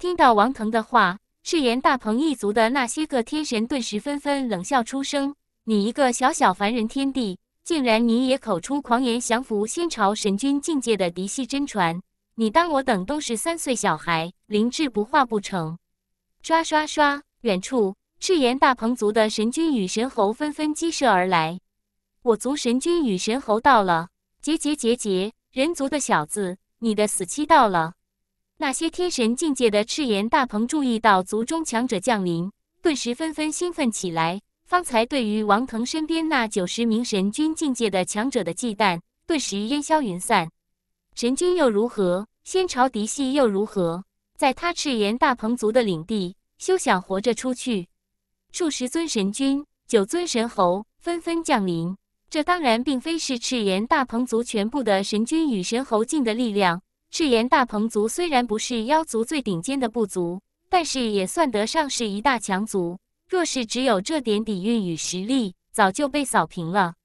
听到王腾的话，赤炎大鹏一族的那些个天神顿时纷纷冷笑出声。”你一个小小凡人天帝，竟然你也口出狂言，降服仙朝神君境界的嫡系真传？你当我等都是三岁小孩，灵智不化不成？刷刷刷！远处赤炎大鹏族的神君与神猴纷纷激射而来。我族神君与神猴到了！桀桀桀桀，人族的小子，你的死期到了！那些天神境界的赤炎大鹏注意到族中强者降临，顿时纷纷兴奋起来。方才对于王腾身边那九十名神君境界的强者的忌惮，顿时烟消云散。神君又如何？仙朝嫡系又如何？在他赤炎大鹏族的领地，休想活着出去！数十尊神君、九尊神侯纷纷降临。这当然并非是赤炎大鹏族全部的神君与神侯境的力量。赤炎大鹏族虽然不是妖族最顶尖的部族，但是也算得上是一大强族。若是只有这点底蕴与实力，早就被扫平了。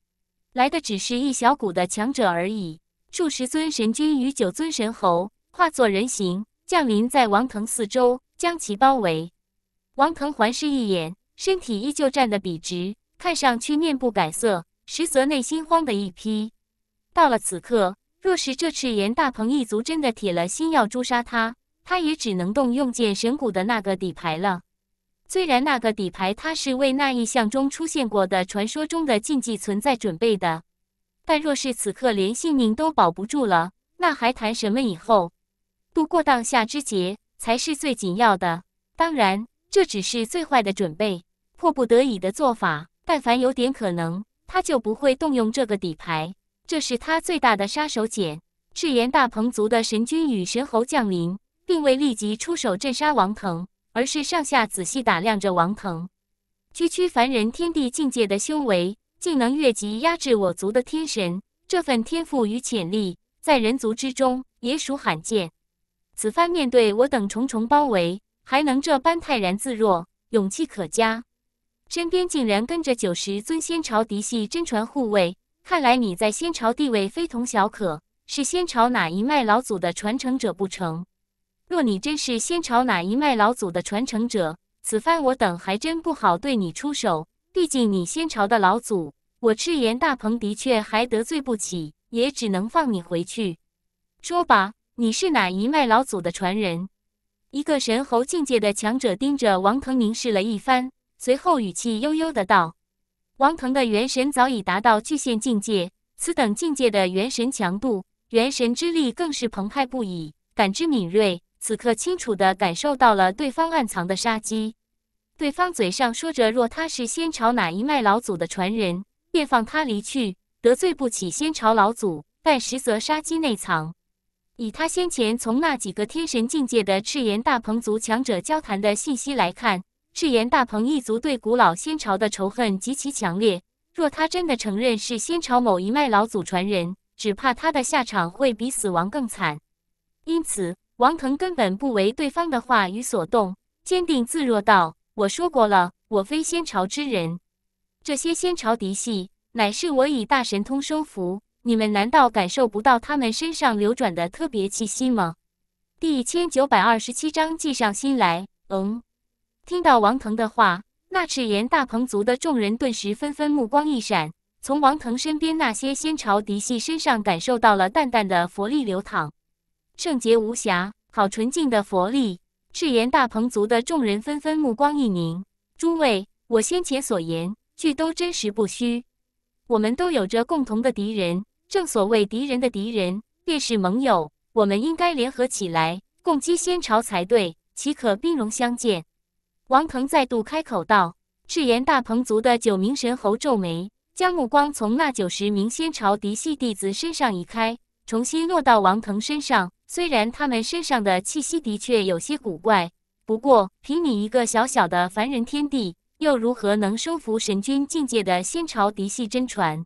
来的只是一小股的强者而已，数十尊神君与九尊神猴化作人形降临在王腾四周，将其包围。王腾环视一眼，身体依旧站得笔直，看上去面不改色，实则内心慌的一批。到了此刻，若是这赤炎大鹏一族真的铁了心要诛杀他，他也只能动用剑神谷的那个底牌了。虽然那个底牌，他是为那一象中出现过的传说中的禁忌存在准备的，但若是此刻连性命都保不住了，那还谈什么以后？不过当下之劫才是最紧要的。当然，这只是最坏的准备，迫不得已的做法。但凡有点可能，他就不会动用这个底牌，这是他最大的杀手锏。赤炎大鹏族的神君与神猴降临，并未立即出手镇杀王腾。而是上下仔细打量着王腾，区区凡人，天地境界的修为竟能越级压制我族的天神，这份天赋与潜力在人族之中也属罕见。此番面对我等重重包围，还能这般泰然自若，勇气可嘉。身边竟然跟着九十尊仙朝嫡系真传护卫，看来你在仙朝地位非同小可，是仙朝哪一脉老祖的传承者不成？若你真是仙朝哪一脉老祖的传承者，此番我等还真不好对你出手。毕竟你仙朝的老祖，我赤炎大鹏的确还得罪不起，也只能放你回去。说吧，你是哪一脉老祖的传人？一个神猴境界的强者盯着王腾凝视了一番，随后语气悠悠的道：“王腾的元神早已达到巨仙境界，此等境界的元神强度，元神之力更是澎湃不已，感知敏锐。”此刻清楚地感受到了对方暗藏的杀机。对方嘴上说着若他是仙朝哪一脉老祖的传人，便放他离去，得罪不起仙朝老祖，但实则杀机内藏。以他先前从那几个天神境界的赤炎大鹏族强者交谈的信息来看，赤炎大鹏一族对古老仙朝的仇恨极其强烈。若他真的承认是仙朝某一脉老祖传人，只怕他的下场会比死亡更惨。因此。王腾根本不为对方的话语所动，坚定自若道：“我说过了，我非仙朝之人。这些仙朝嫡系，乃是我以大神通收服。你们难道感受不到他们身上流转的特别气息吗？”第一千九百二十七章计上心来。嗯，听到王腾的话，那赤炎大鹏族的众人顿时纷纷目光一闪，从王腾身边那些仙朝嫡系身上感受到了淡淡的佛力流淌。圣洁无瑕、好纯净的佛力！赤炎大鹏族的众人纷纷目光一凝。诸位，我先前所言，俱都真实不虚。我们都有着共同的敌人，正所谓敌人的敌人便是盟友，我们应该联合起来，共击仙朝才对，岂可兵戎相见？王腾再度开口道。赤炎大鹏族的九名神猴皱眉，将目光从那九十名仙朝嫡系弟子身上移开，重新落到王腾身上。虽然他们身上的气息的确有些古怪，不过凭你一个小小的凡人天地，又如何能收服神君境界的仙朝嫡系真传？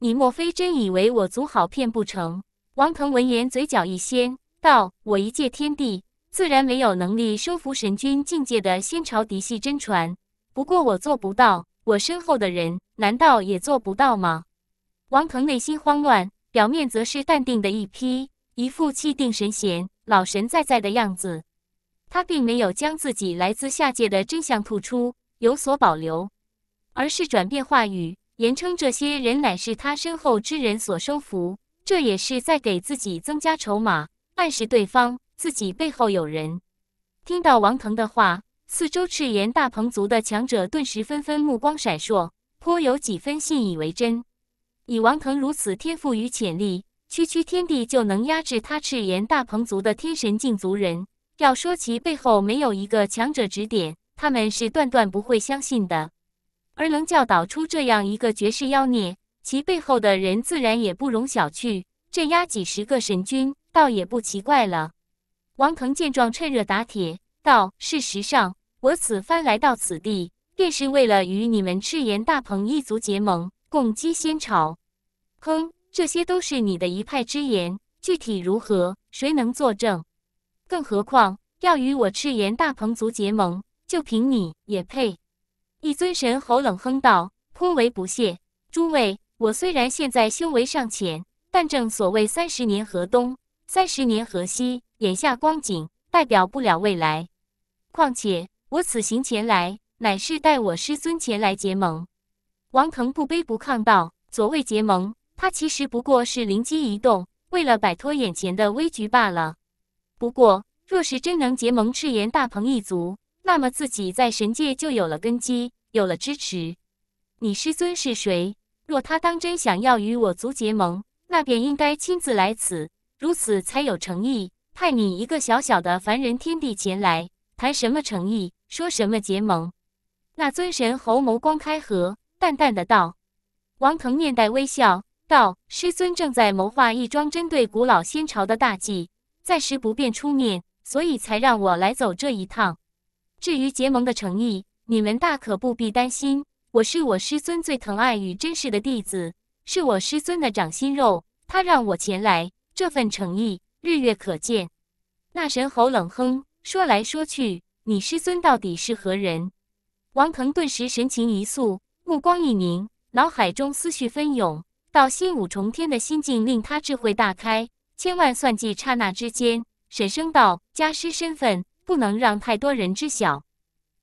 你莫非真以为我族好骗不成？王腾闻言，嘴角一掀，道：“我一介天帝，自然没有能力收服神君境界的仙朝嫡系真传。不过我做不到，我身后的人难道也做不到吗？”王腾内心慌乱，表面则是淡定的一批。一副气定神闲、老神在在的样子，他并没有将自己来自下界的真相吐出，有所保留，而是转变话语，言称这些人乃是他身后之人所收服，这也是在给自己增加筹码，暗示对方自己背后有人。听到王腾的话，四周赤炎大鹏族的强者顿时纷纷目光闪烁，颇有几分信以为真。以王腾如此天赋与潜力。区区天地就能压制他赤炎大鹏族的天神境族人？要说其背后没有一个强者指点，他们是断断不会相信的。而能教导出这样一个绝世妖孽，其背后的人自然也不容小觑。镇压几十个神君，倒也不奇怪了。王腾见状，趁热打铁道：“事实上，我此番来到此地，便是为了与你们赤炎大鹏一族结盟，共击仙朝。”哼。这些都是你的一派之言，具体如何，谁能作证？更何况要与我赤炎大鹏族结盟，就凭你也配？一尊神吼冷哼道，颇为不屑。诸位，我虽然现在修为尚浅，但正所谓三十年河东，三十年河西，眼下光景代表不了未来。况且我此行前来，乃是带我师尊前来结盟。王腾不卑不亢道：“所谓结盟。”他其实不过是灵机一动，为了摆脱眼前的危局罢了。不过，若是真能结盟赤炎大鹏一族，那么自己在神界就有了根基，有了支持。你师尊是谁？若他当真想要与我族结盟，那便应该亲自来此，如此才有诚意。派你一个小小的凡人天帝前来，谈什么诚意？说什么结盟？那尊神眸光开合，淡淡的道。王腾面带微笑。道师尊正在谋划一桩针对古老仙朝的大计，暂时不便出面，所以才让我来走这一趟。至于结盟的诚意，你们大可不必担心。我是我师尊最疼爱与珍视的弟子，是我师尊的掌心肉，他让我前来，这份诚意日月可见。那神猴冷哼，说来说去，你师尊到底是何人？王腾顿时神情一肃，目光一凝，脑海中思绪纷涌。到心五重天的心境令他智慧大开，千万算计刹那之间。沈生道：“家师身份不能让太多人知晓，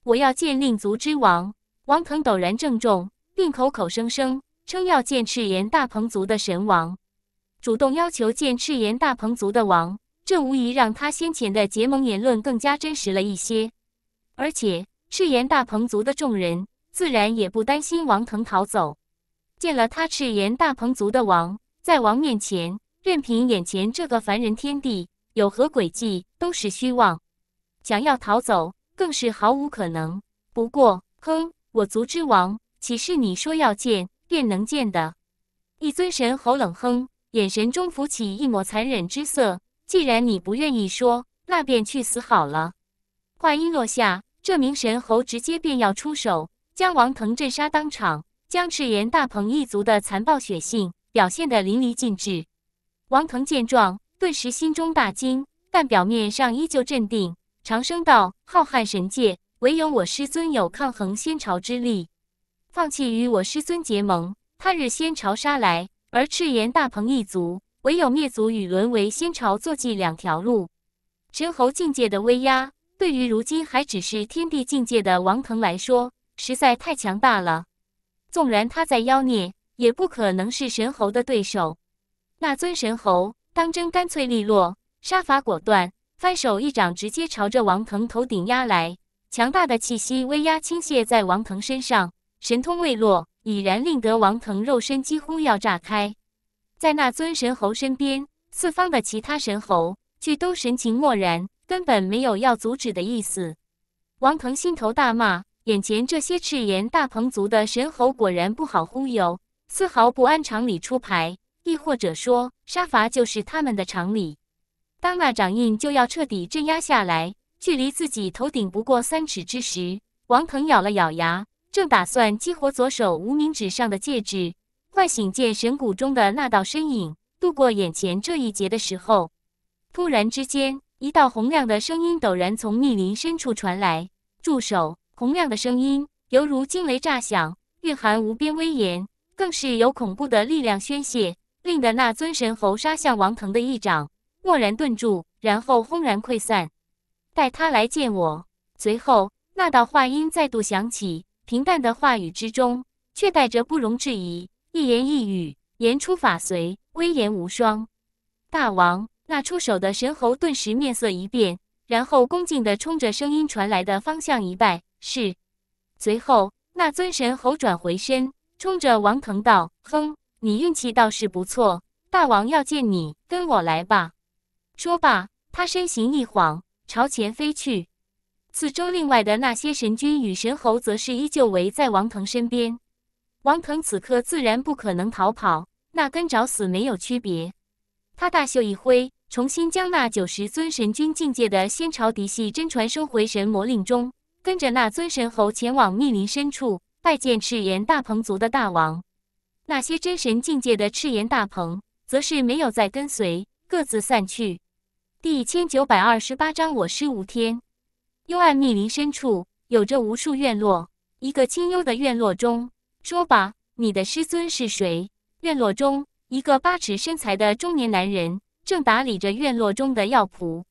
我要见令族之王。”王腾陡然郑重，并口口声声称要见赤炎大鹏族的神王，主动要求见赤炎大鹏族的王。这无疑让他先前的结盟言论更加真实了一些。而且赤炎大鹏族的众人自然也不担心王腾逃走。见了他赤炎大鹏族的王，在王面前，任凭眼前这个凡人天地有何诡计，都是虚妄。想要逃走，更是毫无可能。不过，哼，我族之王，岂是你说要见便能见的？一尊神猴冷哼，眼神中浮起一抹残忍之色。既然你不愿意说，那便去死好了。话音落下，这名神猴直接便要出手，将王腾震杀当场。将赤炎大鹏一族的残暴血性表现得淋漓尽致。王腾见状，顿时心中大惊，但表面上依旧镇定，长声道：“浩瀚神界，唯有我师尊有抗衡仙朝之力。放弃与我师尊结盟，他日仙朝杀来，而赤炎大鹏一族唯有灭族与沦为仙朝坐骑两条路。神侯境界的威压，对于如今还只是天地境界的王腾来说，实在太强大了。”纵然他再妖孽，也不可能是神猴的对手。那尊神猴当真干脆利落，杀伐果断，翻手一掌直接朝着王腾头顶压来，强大的气息威压倾泻在王腾身上，神通未落，已然令得王腾肉身几乎要炸开。在那尊神猴身边，四方的其他神猴却都神情漠然，根本没有要阻止的意思。王腾心头大骂。眼前这些赤炎大鹏族的神猴果然不好忽悠，丝毫不按常理出牌，亦或者说杀伐就是他们的常理。当那掌印就要彻底镇压下来，距离自己头顶不过三尺之时，王腾咬了咬牙，正打算激活左手无名指上的戒指，唤醒剑神谷中的那道身影，度过眼前这一劫的时候，突然之间，一道洪亮的声音陡然从密林深处传来：“住手！”洪亮的声音犹如惊雷炸响，蕴含无边威严，更是有恐怖的力量宣泄，令得那尊神猴杀向王腾的一掌蓦然顿住，然后轰然溃散。带他来见我。随后，那道话音再度响起，平淡的话语之中却带着不容置疑，一言一语，言出法随，威严无双。大王，那出手的神猴顿时面色一变，然后恭敬地冲着声音传来的方向一拜。是。随后，那尊神猴转回身，冲着王腾道：“哼，你运气倒是不错。大王要见你，跟我来吧。”说罢，他身形一晃，朝前飞去。四周另外的那些神君与神猴，则是依旧围在王腾身边。王腾此刻自然不可能逃跑，那跟找死没有区别。他大袖一挥，重新将那九十尊神君境界的仙朝嫡系真传收回神魔令中。跟着那尊神猴前往密林深处拜见赤炎大鹏族的大王，那些真神境界的赤炎大鹏则是没有再跟随，各自散去。第一千九百二十八章我师无天。幽暗密林深处有着无数院落，一个清幽的院落中，说吧，你的师尊是谁？院落中，一个八尺身材的中年男人正打理着院落中的药圃，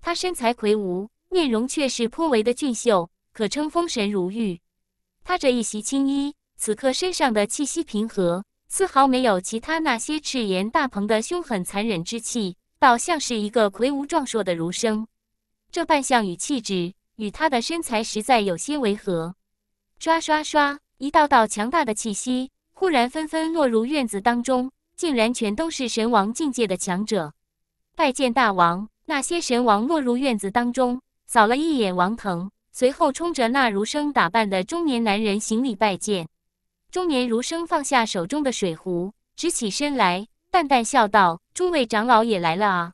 他身材魁梧。面容却是颇为的俊秀，可称风神如玉。他这一袭青衣，此刻身上的气息平和，丝毫没有其他那些赤炎大鹏的凶狠残忍之气，倒像是一个魁梧壮硕的儒生。这扮相与气质，与他的身材实在有些违和。刷刷刷，一道道强大的气息忽然纷纷落入院子当中，竟然全都是神王境界的强者。拜见大王！那些神王落入院子当中。扫了一眼王腾，随后冲着那儒生打扮的中年男人行礼拜见。中年儒生放下手中的水壶，直起身来，淡淡笑道：“诸位长老也来了啊。”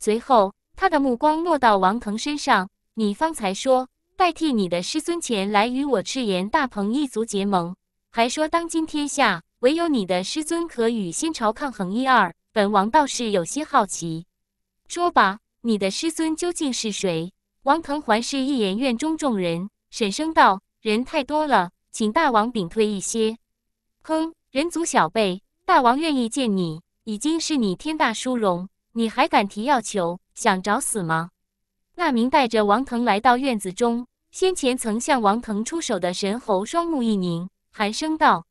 随后，他的目光落到王腾身上：“你方才说代替你的师尊前来与我赤炎大鹏一族结盟，还说当今天下唯有你的师尊可与新朝抗衡一二。本王倒是有些好奇，说吧，你的师尊究竟是谁？”王腾环视一眼院中众人，沈声道：“人太多了，请大王屏退一些。”“哼，人族小辈，大王愿意见你，已经是你天大殊荣，你还敢提要求，想找死吗？”那名带着王腾来到院子中，先前曾向王腾出手的神猴双目一凝，寒声道：“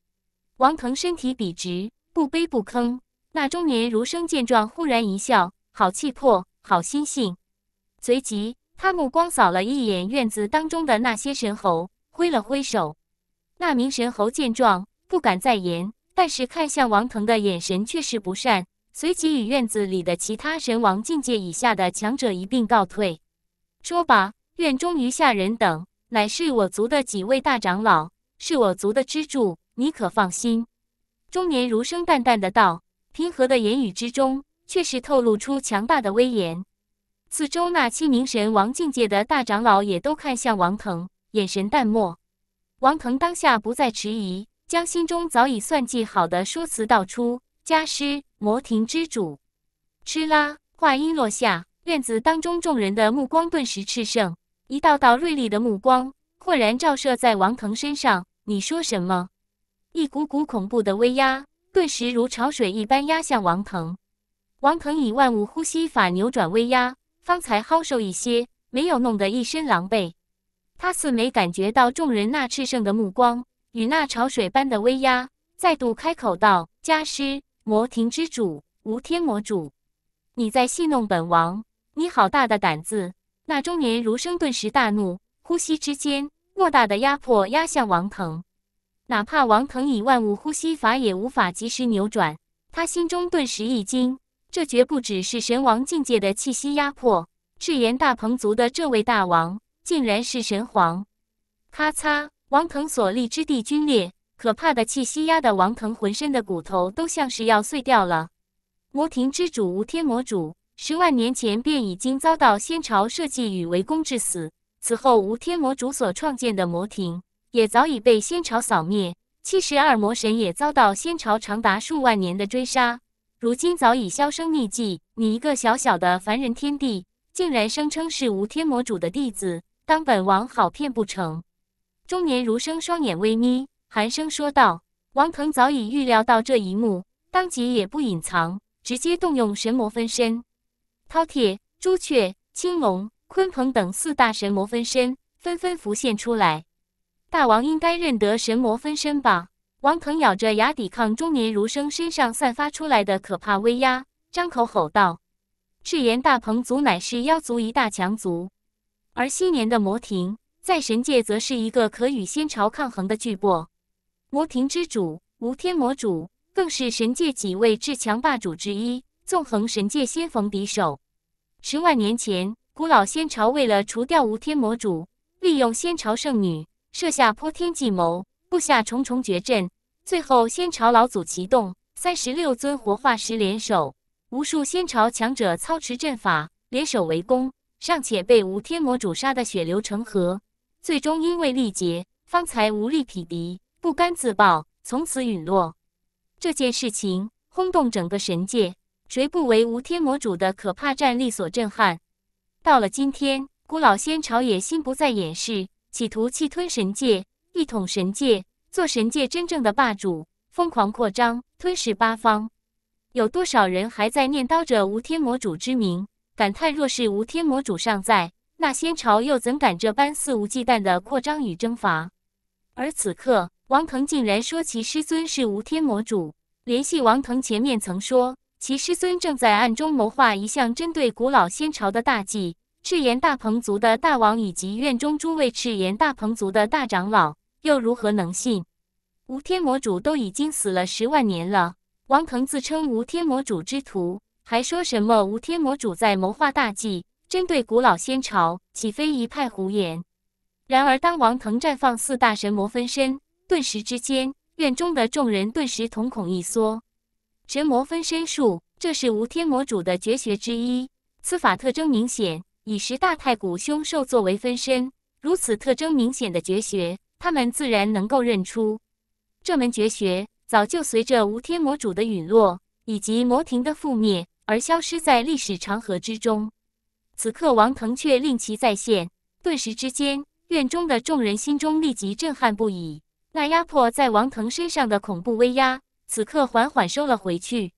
王腾，身体笔直，不卑不吭。”那中年儒生见状，忽然一笑：“好气魄，好心性。”随即。他目光扫了一眼院子当中的那些神猴，挥了挥手。那名神猴见状，不敢再言，但是看向王腾的眼神却是不善。随即与院子里的其他神王境界以下的强者一并告退。说罢，院中余下人等，乃是我族的几位大长老，是我族的支柱，你可放心。”中年儒生淡淡的道，平和的言语之中，却是透露出强大的威严。四周那七名神王境界的大长老也都看向王腾，眼神淡漠。王腾当下不再迟疑，将心中早已算计好的说辞道出：“家师魔庭之主。”吃啦，话音落下，院子当中众人的目光顿时炽盛，一道道锐利的目光豁然照射在王腾身上。你说什么？一股股恐怖的威压顿时如潮水一般压向王腾。王腾以万物呼吸法扭转威压。方才好受一些，没有弄得一身狼狈。他似没感觉到众人那炽盛的目光与那潮水般的威压，再度开口道：“家师，魔庭之主，无天魔主，你在戏弄本王？你好大的胆子！”那中年儒生顿时大怒，呼吸之间，莫大的压迫压向王腾。哪怕王腾以万物呼吸法也无法及时扭转，他心中顿时一惊。这绝不止是神王境界的气息压迫，赤炎大鹏族的这位大王竟然是神皇！咔嚓，王腾所立之地皲裂，可怕的气息压得王腾浑身的骨头都像是要碎掉了。魔庭之主无天魔主，十万年前便已经遭到仙朝设计与围攻致死，此后无天魔主所创建的魔庭也早已被仙朝扫灭，七十二魔神也遭到仙朝长达数万年的追杀。如今早已销声匿迹，你一个小小的凡人天帝，竟然声称是无天魔主的弟子，当本王好骗不成？中年儒生双眼微眯，寒声说道：“王腾早已预料到这一幕，当即也不隐藏，直接动用神魔分身，饕餮、朱雀、青龙、鲲鹏等四大神魔分身纷纷浮现出来。大王应该认得神魔分身吧？”王腾咬着牙抵抗中年儒生身上散发出来的可怕威压，张口吼道：“赤炎大鹏族乃是妖族一大强族，而昔年的魔庭在神界则是一个可与仙朝抗衡的巨擘。魔庭之主吴天魔主更是神界几位至强霸主之一，纵横神界，先逢敌手。十万年前，古老仙朝为了除掉吴天魔主，利用仙朝圣女设下泼天计谋。”布下重重绝阵，最后仙朝老祖启动三十六尊活化石联手，无数仙朝强者操持阵法联手围攻，尚且被无天魔主杀得血流成河，最终因为力竭方才无力匹敌，不甘自爆，从此陨落。这件事情轰动整个神界，谁不为无天魔主的可怕战力所震撼？到了今天，古老仙朝野心不再掩饰，企图气吞神界。一统神界，做神界真正的霸主，疯狂扩张，吞噬八方。有多少人还在念叨着无天魔主之名，感叹若是无天魔主尚在，那仙朝又怎敢这般肆无忌惮的扩张与征伐？而此刻，王腾竟然说其师尊是无天魔主。联系王腾前面曾说，其师尊正在暗中谋划一项针对古老仙朝的大计。赤炎大鹏族的大王以及院中诸位赤炎大鹏族的大长老。又如何能信？无天魔主都已经死了十万年了，王腾自称无天魔主之徒，还说什么无天魔主在谋划大计，针对古老仙朝，岂非一派胡言？然而，当王腾绽放四大神魔分身，顿时之间，院中的众人顿时瞳孔一缩。神魔分身术，这是无天魔主的绝学之一，此法特征明显，以十大太古凶兽作为分身，如此特征明显的绝学。他们自然能够认出，这门绝学早就随着无天魔主的陨落以及魔庭的覆灭而消失在历史长河之中。此刻王腾却令其再现，顿时之间，院中的众人心中立即震撼不已。那压迫在王腾身上的恐怖威压，此刻缓缓收了回去。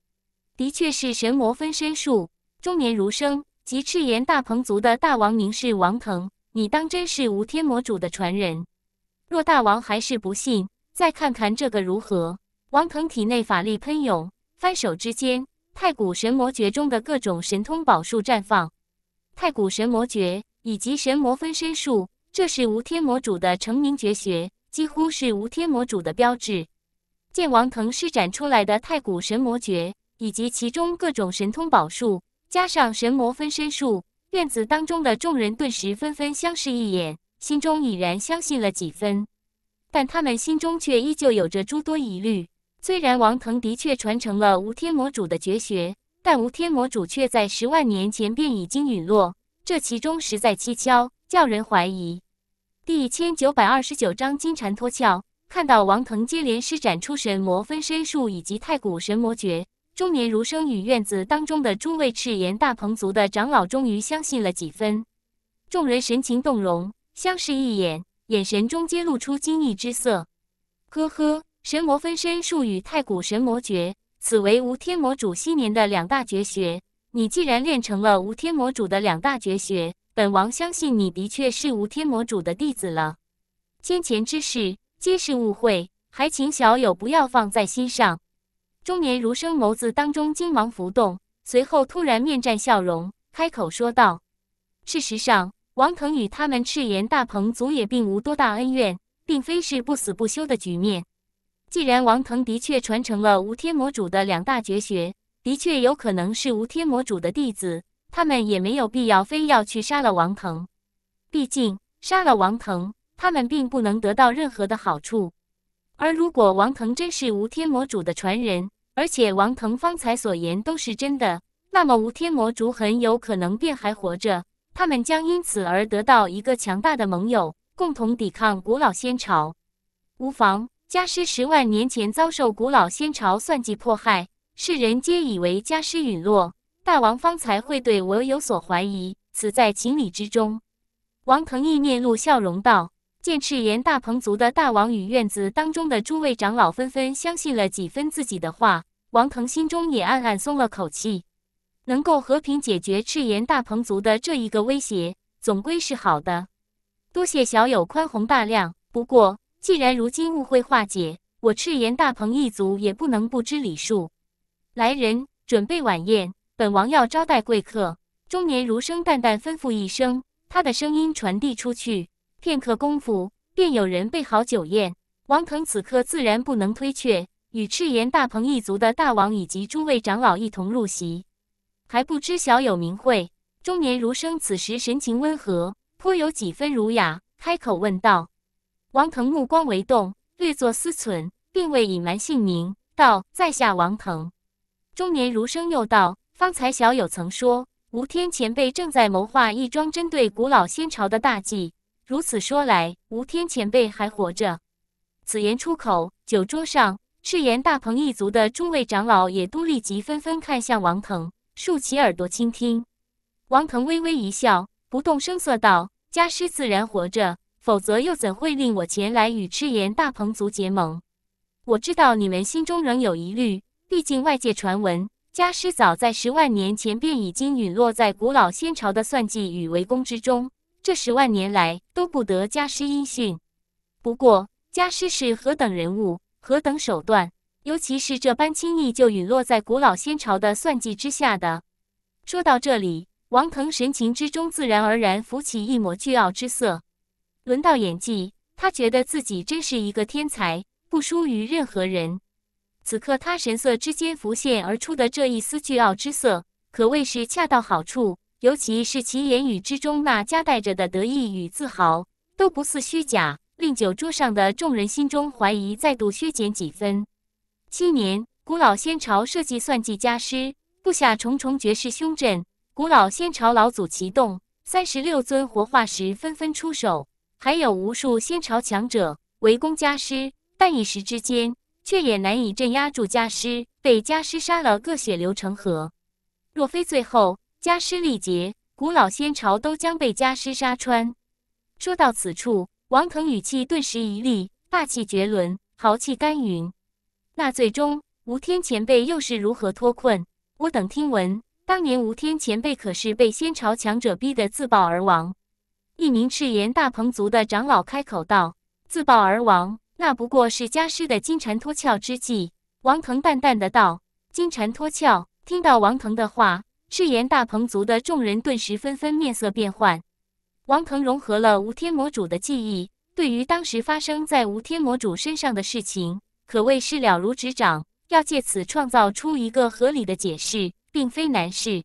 的确是神魔分身术。中年儒生及赤炎大鹏族的大王名士王腾，你当真是无天魔主的传人。若大王还是不信，再看看这个如何？王腾体内法力喷涌，翻手之间，太古神魔诀中的各种神通宝术绽放。太古神魔诀以及神魔分身术，这是无天魔主的成名绝学，几乎是无天魔主的标志。见王腾施展出来的太古神魔诀以及其中各种神通宝术，加上神魔分身术，院子当中的众人顿时纷纷相视一眼。心中已然相信了几分，但他们心中却依旧有着诸多疑虑。虽然王腾的确传承了无天魔主的绝学，但无天魔主却在十万年前便已经陨落，这其中实在蹊跷，叫人怀疑。第千九百二十九章金蝉脱壳。看到王腾接连施展出神魔分身术以及太古神魔诀，中年儒生与院子当中的诸位赤炎大鹏族的长老终于相信了几分，众人神情动容。相视一眼，眼神中皆露出惊异之色。呵呵，神魔分身术与太古神魔诀，此为无天魔主昔年的两大绝学。你既然练成了无天魔主的两大绝学，本王相信你的确是无天魔主的弟子了。先前之事皆是误会，还请小友不要放在心上。中年儒生眸子当中金芒浮动，随后突然面绽笑容，开口说道：“事实上。”王腾与他们赤炎大鹏族也并无多大恩怨，并非是不死不休的局面。既然王腾的确传承了无天魔主的两大绝学，的确有可能是无天魔主的弟子，他们也没有必要非要去杀了王腾。毕竟杀了王腾，他们并不能得到任何的好处。而如果王腾真是无天魔主的传人，而且王腾方才所言都是真的，那么无天魔主很有可能便还活着。他们将因此而得到一个强大的盟友，共同抵抗古老仙朝。无妨，家师十万年前遭受古老仙朝算计迫害，世人皆以为家师陨落，大王方才会对我有所怀疑，此在情理之中。王腾毅面露笑容道：“见赤炎大鹏族的大王与院子当中的诸位长老纷纷相信了几分自己的话，王腾心中也暗暗松了口气。”能够和平解决赤炎大鹏族的这一个威胁，总归是好的。多谢小友宽宏大量。不过，既然如今误会化解，我赤炎大鹏一族也不能不知礼数。来人，准备晚宴，本王要招待贵客。中年儒生淡淡吩咐一声，他的声音传递出去，片刻功夫便有人备好酒宴。王腾此刻自然不能推却，与赤炎大鹏一族的大王以及诸位长老一同入席。还不知小有名讳。中年儒生此时神情温和，颇有几分儒雅，开口问道：“王腾，目光微动，略作思忖，并未隐瞒姓名，道：‘在下王腾。’”中年儒生又道：“方才小友曾说，吴天前辈正在谋划一桩针对古老仙朝的大计。如此说来，吴天前辈还活着。”此言出口，酒桌上赤炎大鹏一族的诸位长老也都立即纷纷看向王腾。竖起耳朵倾听，王腾微微一笑，不动声色道：“家师自然活着，否则又怎会令我前来与赤炎大鹏族结盟？我知道你们心中仍有疑虑，毕竟外界传闻，家师早在十万年前便已经陨落在古老仙朝的算计与围攻之中，这十万年来都不得家师音讯。不过，家师是何等人物，何等手段？”尤其是这般轻易就陨落在古老仙朝的算计之下的。说到这里，王腾神情之中自然而然浮起一抹倨傲之色。轮到演技，他觉得自己真是一个天才，不输于任何人。此刻他神色之间浮现而出的这一丝倨傲之色，可谓是恰到好处。尤其是其言语之中那夹带着的得意与自豪，都不似虚假，令酒桌上的众人心中怀疑再度削减几分。七年，古老仙朝设计算计家师，布下重重绝世凶阵。古老仙朝老祖启动，三十六尊活化石纷纷出手，还有无数仙朝强者围攻家师。但一时之间，却也难以镇压住家师，被家师杀了个血流成河。若非最后家师力竭，古老仙朝都将被家师杀穿。说到此处，王腾语气顿时一厉，霸气绝伦，豪气干云。那最终，吴天前辈又是如何脱困？我等听闻，当年吴天前辈可是被仙朝强者逼得自爆而亡。一名赤炎大鹏族的长老开口道：“自爆而亡，那不过是家师的金蝉脱壳之计。”王腾淡淡的道：“金蝉脱壳。”听到王腾的话，赤炎大鹏族的众人顿时纷纷面色变幻。王腾融合了吴天魔主的记忆，对于当时发生在吴天魔主身上的事情。可谓是了如指掌，要借此创造出一个合理的解释，并非难事。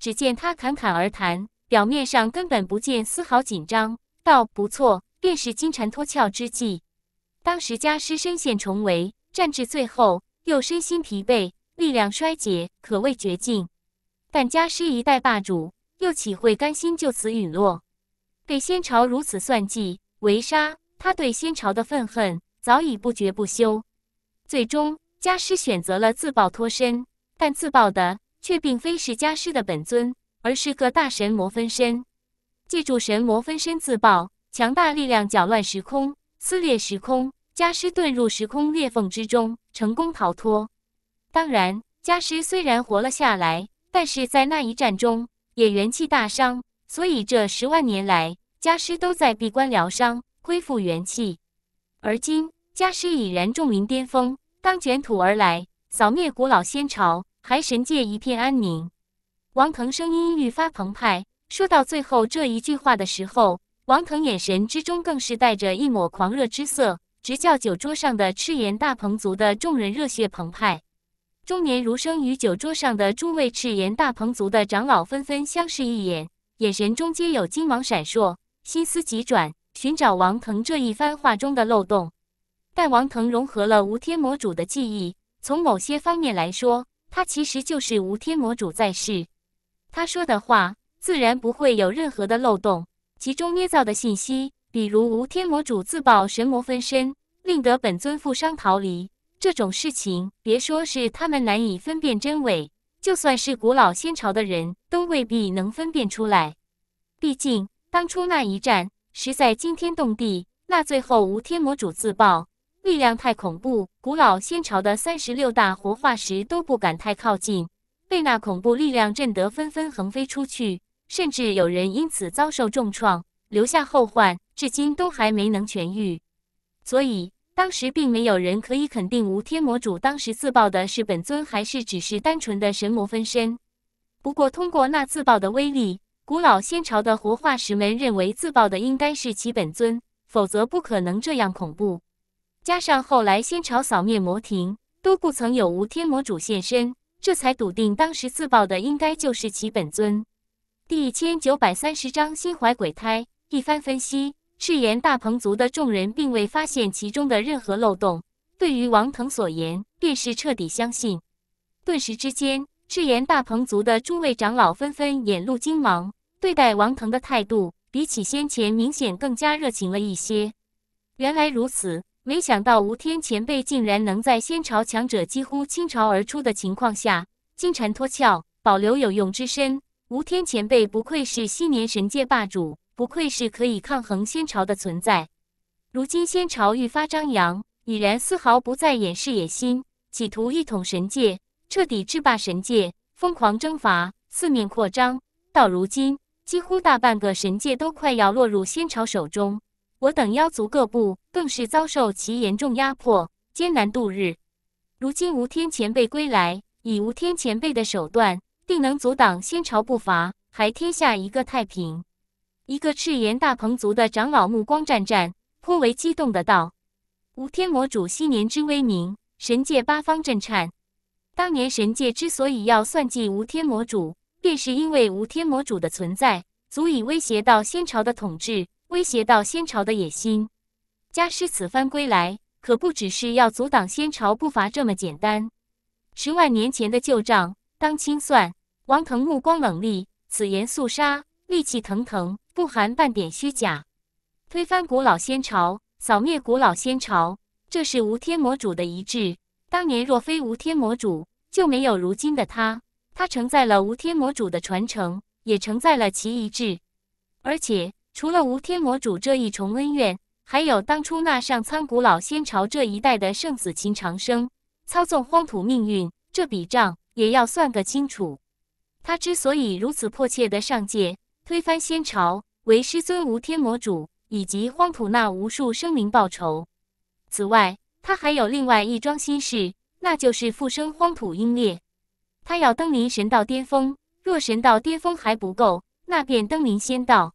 只见他侃侃而谈，表面上根本不见丝毫紧张。道：“不错，便是金蝉脱壳之际，当时家师身陷重围，战至最后又身心疲惫，力量衰竭，可谓绝境。但家师一代霸主，又岂会甘心就此陨落？被仙朝如此算计、围杀，他对仙朝的愤恨早已不绝不休。”最终，家师选择了自爆脱身，但自爆的却并非是家师的本尊，而是个大神魔分身。借助神魔分身自爆，强大力量搅乱时空，撕裂时空。家师遁入时空裂缝之中，成功逃脱。当然，家师虽然活了下来，但是在那一战中也元气大伤，所以这十万年来，家师都在闭关疗伤，恢复元气。而今，家师已然重临巅峰。当卷土而来，扫灭古老仙朝，还神界一片安宁。王腾声音愈发澎湃，说到最后这一句话的时候，王腾眼神之中更是带着一抹狂热之色，直叫酒桌上的赤炎大鹏族的众人热血澎湃。中年儒生与酒桌上的诸位赤炎大鹏族的长老纷纷相视一眼，眼神中皆有金芒闪烁，心思急转，寻找王腾这一番话中的漏洞。但王腾融合了无天魔主的记忆，从某些方面来说，他其实就是无天魔主在世。他说的话自然不会有任何的漏洞，其中捏造的信息，比如无天魔主自爆神魔分身，令得本尊负伤逃离这种事情，别说是他们难以分辨真伪，就算是古老仙朝的人都未必能分辨出来。毕竟当初那一战实在惊天动地，那最后无天魔主自爆。力量太恐怖，古老仙朝的三十六大活化石都不敢太靠近，被那恐怖力量震得纷纷横飞出去，甚至有人因此遭受重创，留下后患，至今都还没能痊愈。所以当时并没有人可以肯定吴天魔主当时自爆的是本尊还是只是单纯的神魔分身。不过通过那自爆的威力，古老仙朝的活化石们认为自爆的应该是其本尊，否则不可能这样恐怖。加上后来仙朝扫灭魔庭，都不曾有无天魔主现身，这才笃定当时自爆的应该就是其本尊。第一千九百三十章心怀鬼胎。一番分析，赤炎大鹏族的众人并未发现其中的任何漏洞，对于王腾所言，便是彻底相信。顿时之间，赤炎大鹏族的诸位长老纷纷眼露惊芒，对待王腾的态度比起先前明显更加热情了一些。原来如此。没想到吴天前辈竟然能在仙朝强者几乎倾巢而出的情况下金蝉脱壳，保留有用之身。吴天前辈不愧是昔年神界霸主，不愧是可以抗衡仙朝的存在。如今仙朝愈发张扬，已然丝毫不再掩饰野心，企图一统神界，彻底制霸神界，疯狂征伐，四面扩张。到如今，几乎大半个神界都快要落入仙朝手中。我等妖族各部更是遭受其严重压迫，艰难度日。如今吴天前辈归来，以吴天前辈的手段，定能阻挡仙朝步伐，还天下一个太平。一个赤炎大鹏族的长老目光湛湛，颇为激动的道：“吴天魔主昔年之威名，神界八方震颤。当年神界之所以要算计吴天魔主，便是因为吴天魔主的存在，足以威胁到仙朝的统治。”威胁到仙朝的野心，家师此番归来，可不只是要阻挡仙朝步伐这么简单。十万年前的旧账当清算。王腾目光冷厉，此言肃杀，戾气腾腾，不含半点虚假。推翻古老仙朝，扫灭古老仙朝，这是无天魔主的遗志。当年若非无天魔主，就没有如今的他。他承载了无天魔主的传承，也承载了其遗志，而且。除了无天魔主这一重恩怨，还有当初那上苍古老仙朝这一代的圣子秦长生操纵荒土命运这笔账也要算个清楚。他之所以如此迫切的上界推翻仙朝，为师尊无天魔主以及荒土那无数生灵报仇。此外，他还有另外一桩心事，那就是复生荒土英烈。他要登临神道巅峰，若神道巅峰还不够，那便登临仙道。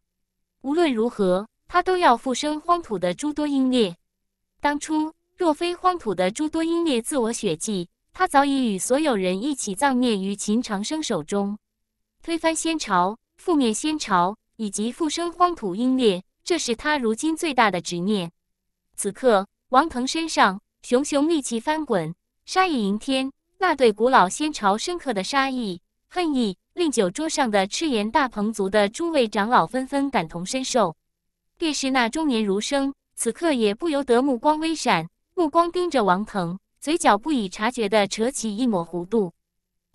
无论如何，他都要复生荒土的诸多英烈。当初若非荒土的诸多英烈自我血祭，他早已与所有人一起葬灭于秦长生手中。推翻先朝，覆灭先朝，以及复生荒土英烈，这是他如今最大的执念。此刻，王腾身上熊熊戾气翻滚，杀意盈天，那对古老仙朝深刻的杀意恨意。令酒桌上的赤炎大鹏族的诸位长老纷纷感同身受，便是那中年儒生，此刻也不由得目光微闪，目光盯着王腾，嘴角不以察觉地扯起一抹弧度。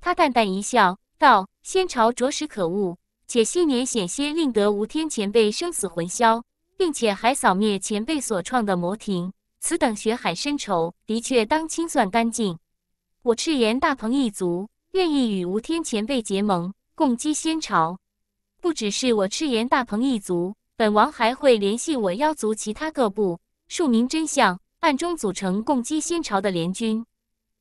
他淡淡一笑，道：“仙朝着实可恶，且新年险些令得吴天前辈生死魂消，并且还扫灭前辈所创的魔庭，此等血海深仇，的确当清算干净。我赤炎大鹏一族。”愿意与吴天前辈结盟，共击仙朝。不只是我赤炎大鹏一族，本王还会联系我妖族其他各部，庶民真相，暗中组成共击仙朝的联军。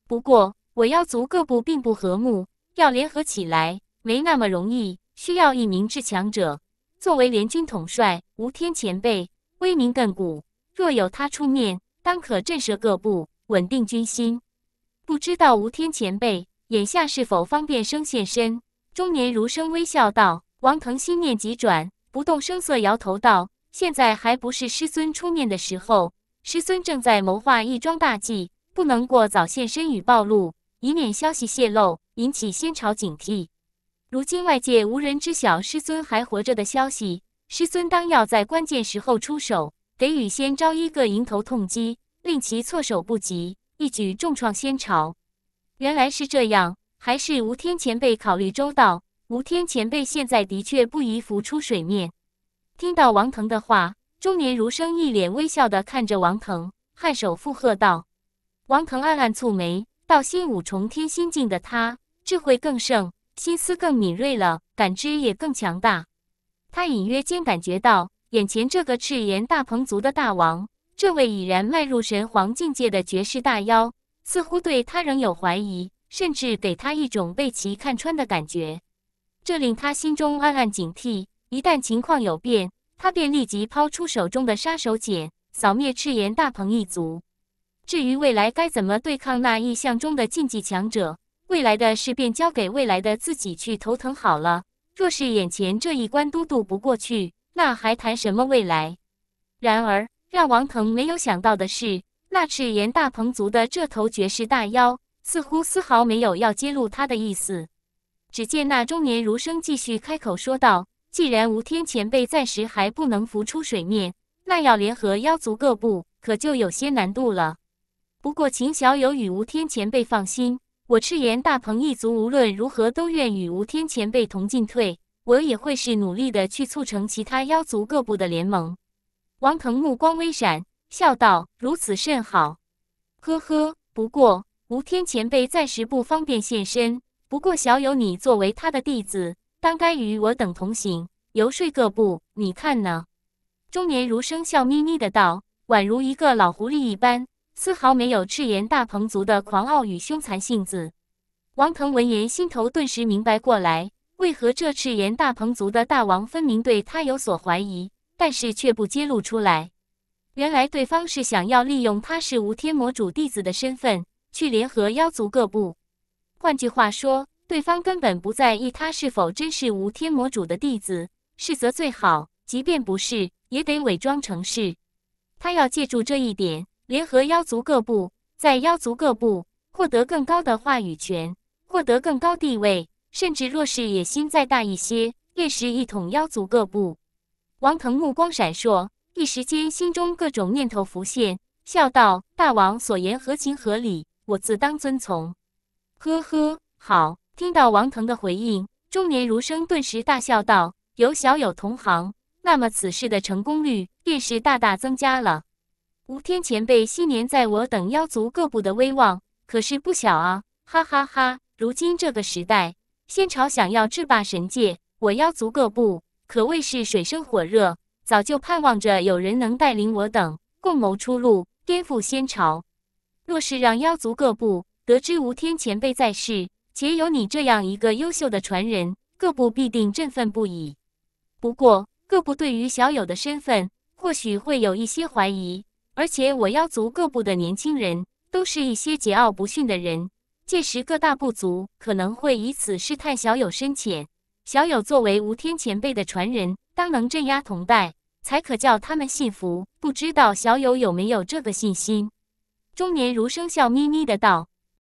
不过，我妖族各部并不和睦，要联合起来没那么容易，需要一名至强者作为联军统帅。吴天前辈威名亘古，若有他出面，当可震慑各部，稳定军心。不知道吴天前辈。眼下是否方便生现身？中年儒生微笑道：“王腾心念急转，不动声色，摇头道：‘现在还不是师尊出面的时候。师尊正在谋划一桩大计，不能过早现身与暴露，以免消息泄露，引起仙朝警惕。如今外界无人知晓师尊还活着的消息，师尊当要在关键时候出手，给予仙招一个迎头痛击，令其措手不及，一举重创仙朝。’”原来是这样，还是吴天前辈考虑周到。吴天前辈现在的确不宜浮出水面。听到王腾的话，中年儒生一脸微笑的看着王腾，颔首附和道。王腾暗暗蹙眉，道心五重天心境的他，智慧更胜，心思更敏锐了，感知也更强大。他隐约间感觉到，眼前这个赤炎大鹏族的大王，这位已然迈入神皇境界的绝世大妖。似乎对他仍有怀疑，甚至给他一种被其看穿的感觉，这令他心中暗暗警惕。一旦情况有变，他便立即抛出手中的杀手锏，扫灭赤炎大鹏一族。至于未来该怎么对抗那意象中的禁忌强者，未来的事便交给未来的自己去头疼好了。若是眼前这一关都渡不过去，那还谈什么未来？然而，让王腾没有想到的是。那赤炎大鹏族的这头绝世大妖，似乎丝毫没有要揭露他的意思。只见那中年儒生继续开口说道：“既然吴天前辈暂时还不能浮出水面，那要联合妖族各部，可就有些难度了。不过秦小友与吴天前辈放心，我赤炎大鹏一族无论如何都愿与吴天前辈同进退，我也会是努力的去促成其他妖族各部的联盟。”王腾目光微闪。笑道：“如此甚好，呵呵。不过吴天前辈暂时不方便现身，不过小友你作为他的弟子，当该与我等同行，游说各部。你看呢？”中年儒生笑眯眯的道，宛如一个老狐狸一般，丝毫没有赤炎大鹏族的狂傲与凶残性子。王腾闻言，心头顿时明白过来，为何这赤炎大鹏族的大王分明对他有所怀疑，但是却不揭露出来。原来对方是想要利用他是无天魔主弟子的身份去联合妖族各部。换句话说，对方根本不在意他是否真是无天魔主的弟子，是则最好，即便不是也得伪装成是。他要借助这一点联合妖族各部，在妖族各部获得更高的话语权，获得更高地位，甚至若是野心再大一些，略是一统妖族各部。王腾目光闪烁。一时间，心中各种念头浮现，笑道：“大王所言合情合理，我自当遵从。”呵呵，好！听到王腾的回应，中年儒生顿时大笑道：“有小友同行，那么此事的成功率便是大大增加了。”吴天前辈昔年在我等妖族各部的威望可是不小啊！哈哈哈！如今这个时代，仙朝想要制霸神界，我妖族各部可谓是水深火热。早就盼望着有人能带领我等共谋出路，颠覆仙朝。若是让妖族各部得知吴天前辈在世，且有你这样一个优秀的传人，各部必定振奋不已。不过，各部对于小友的身份或许会有一些怀疑，而且我妖族各部的年轻人都是一些桀骜不驯的人，届时各大部族可能会以此试探小友深浅。小友作为吴天前辈的传人，当能镇压同代。才可叫他们信服。不知道小友有没有这个信心？中年儒生笑眯眯的道。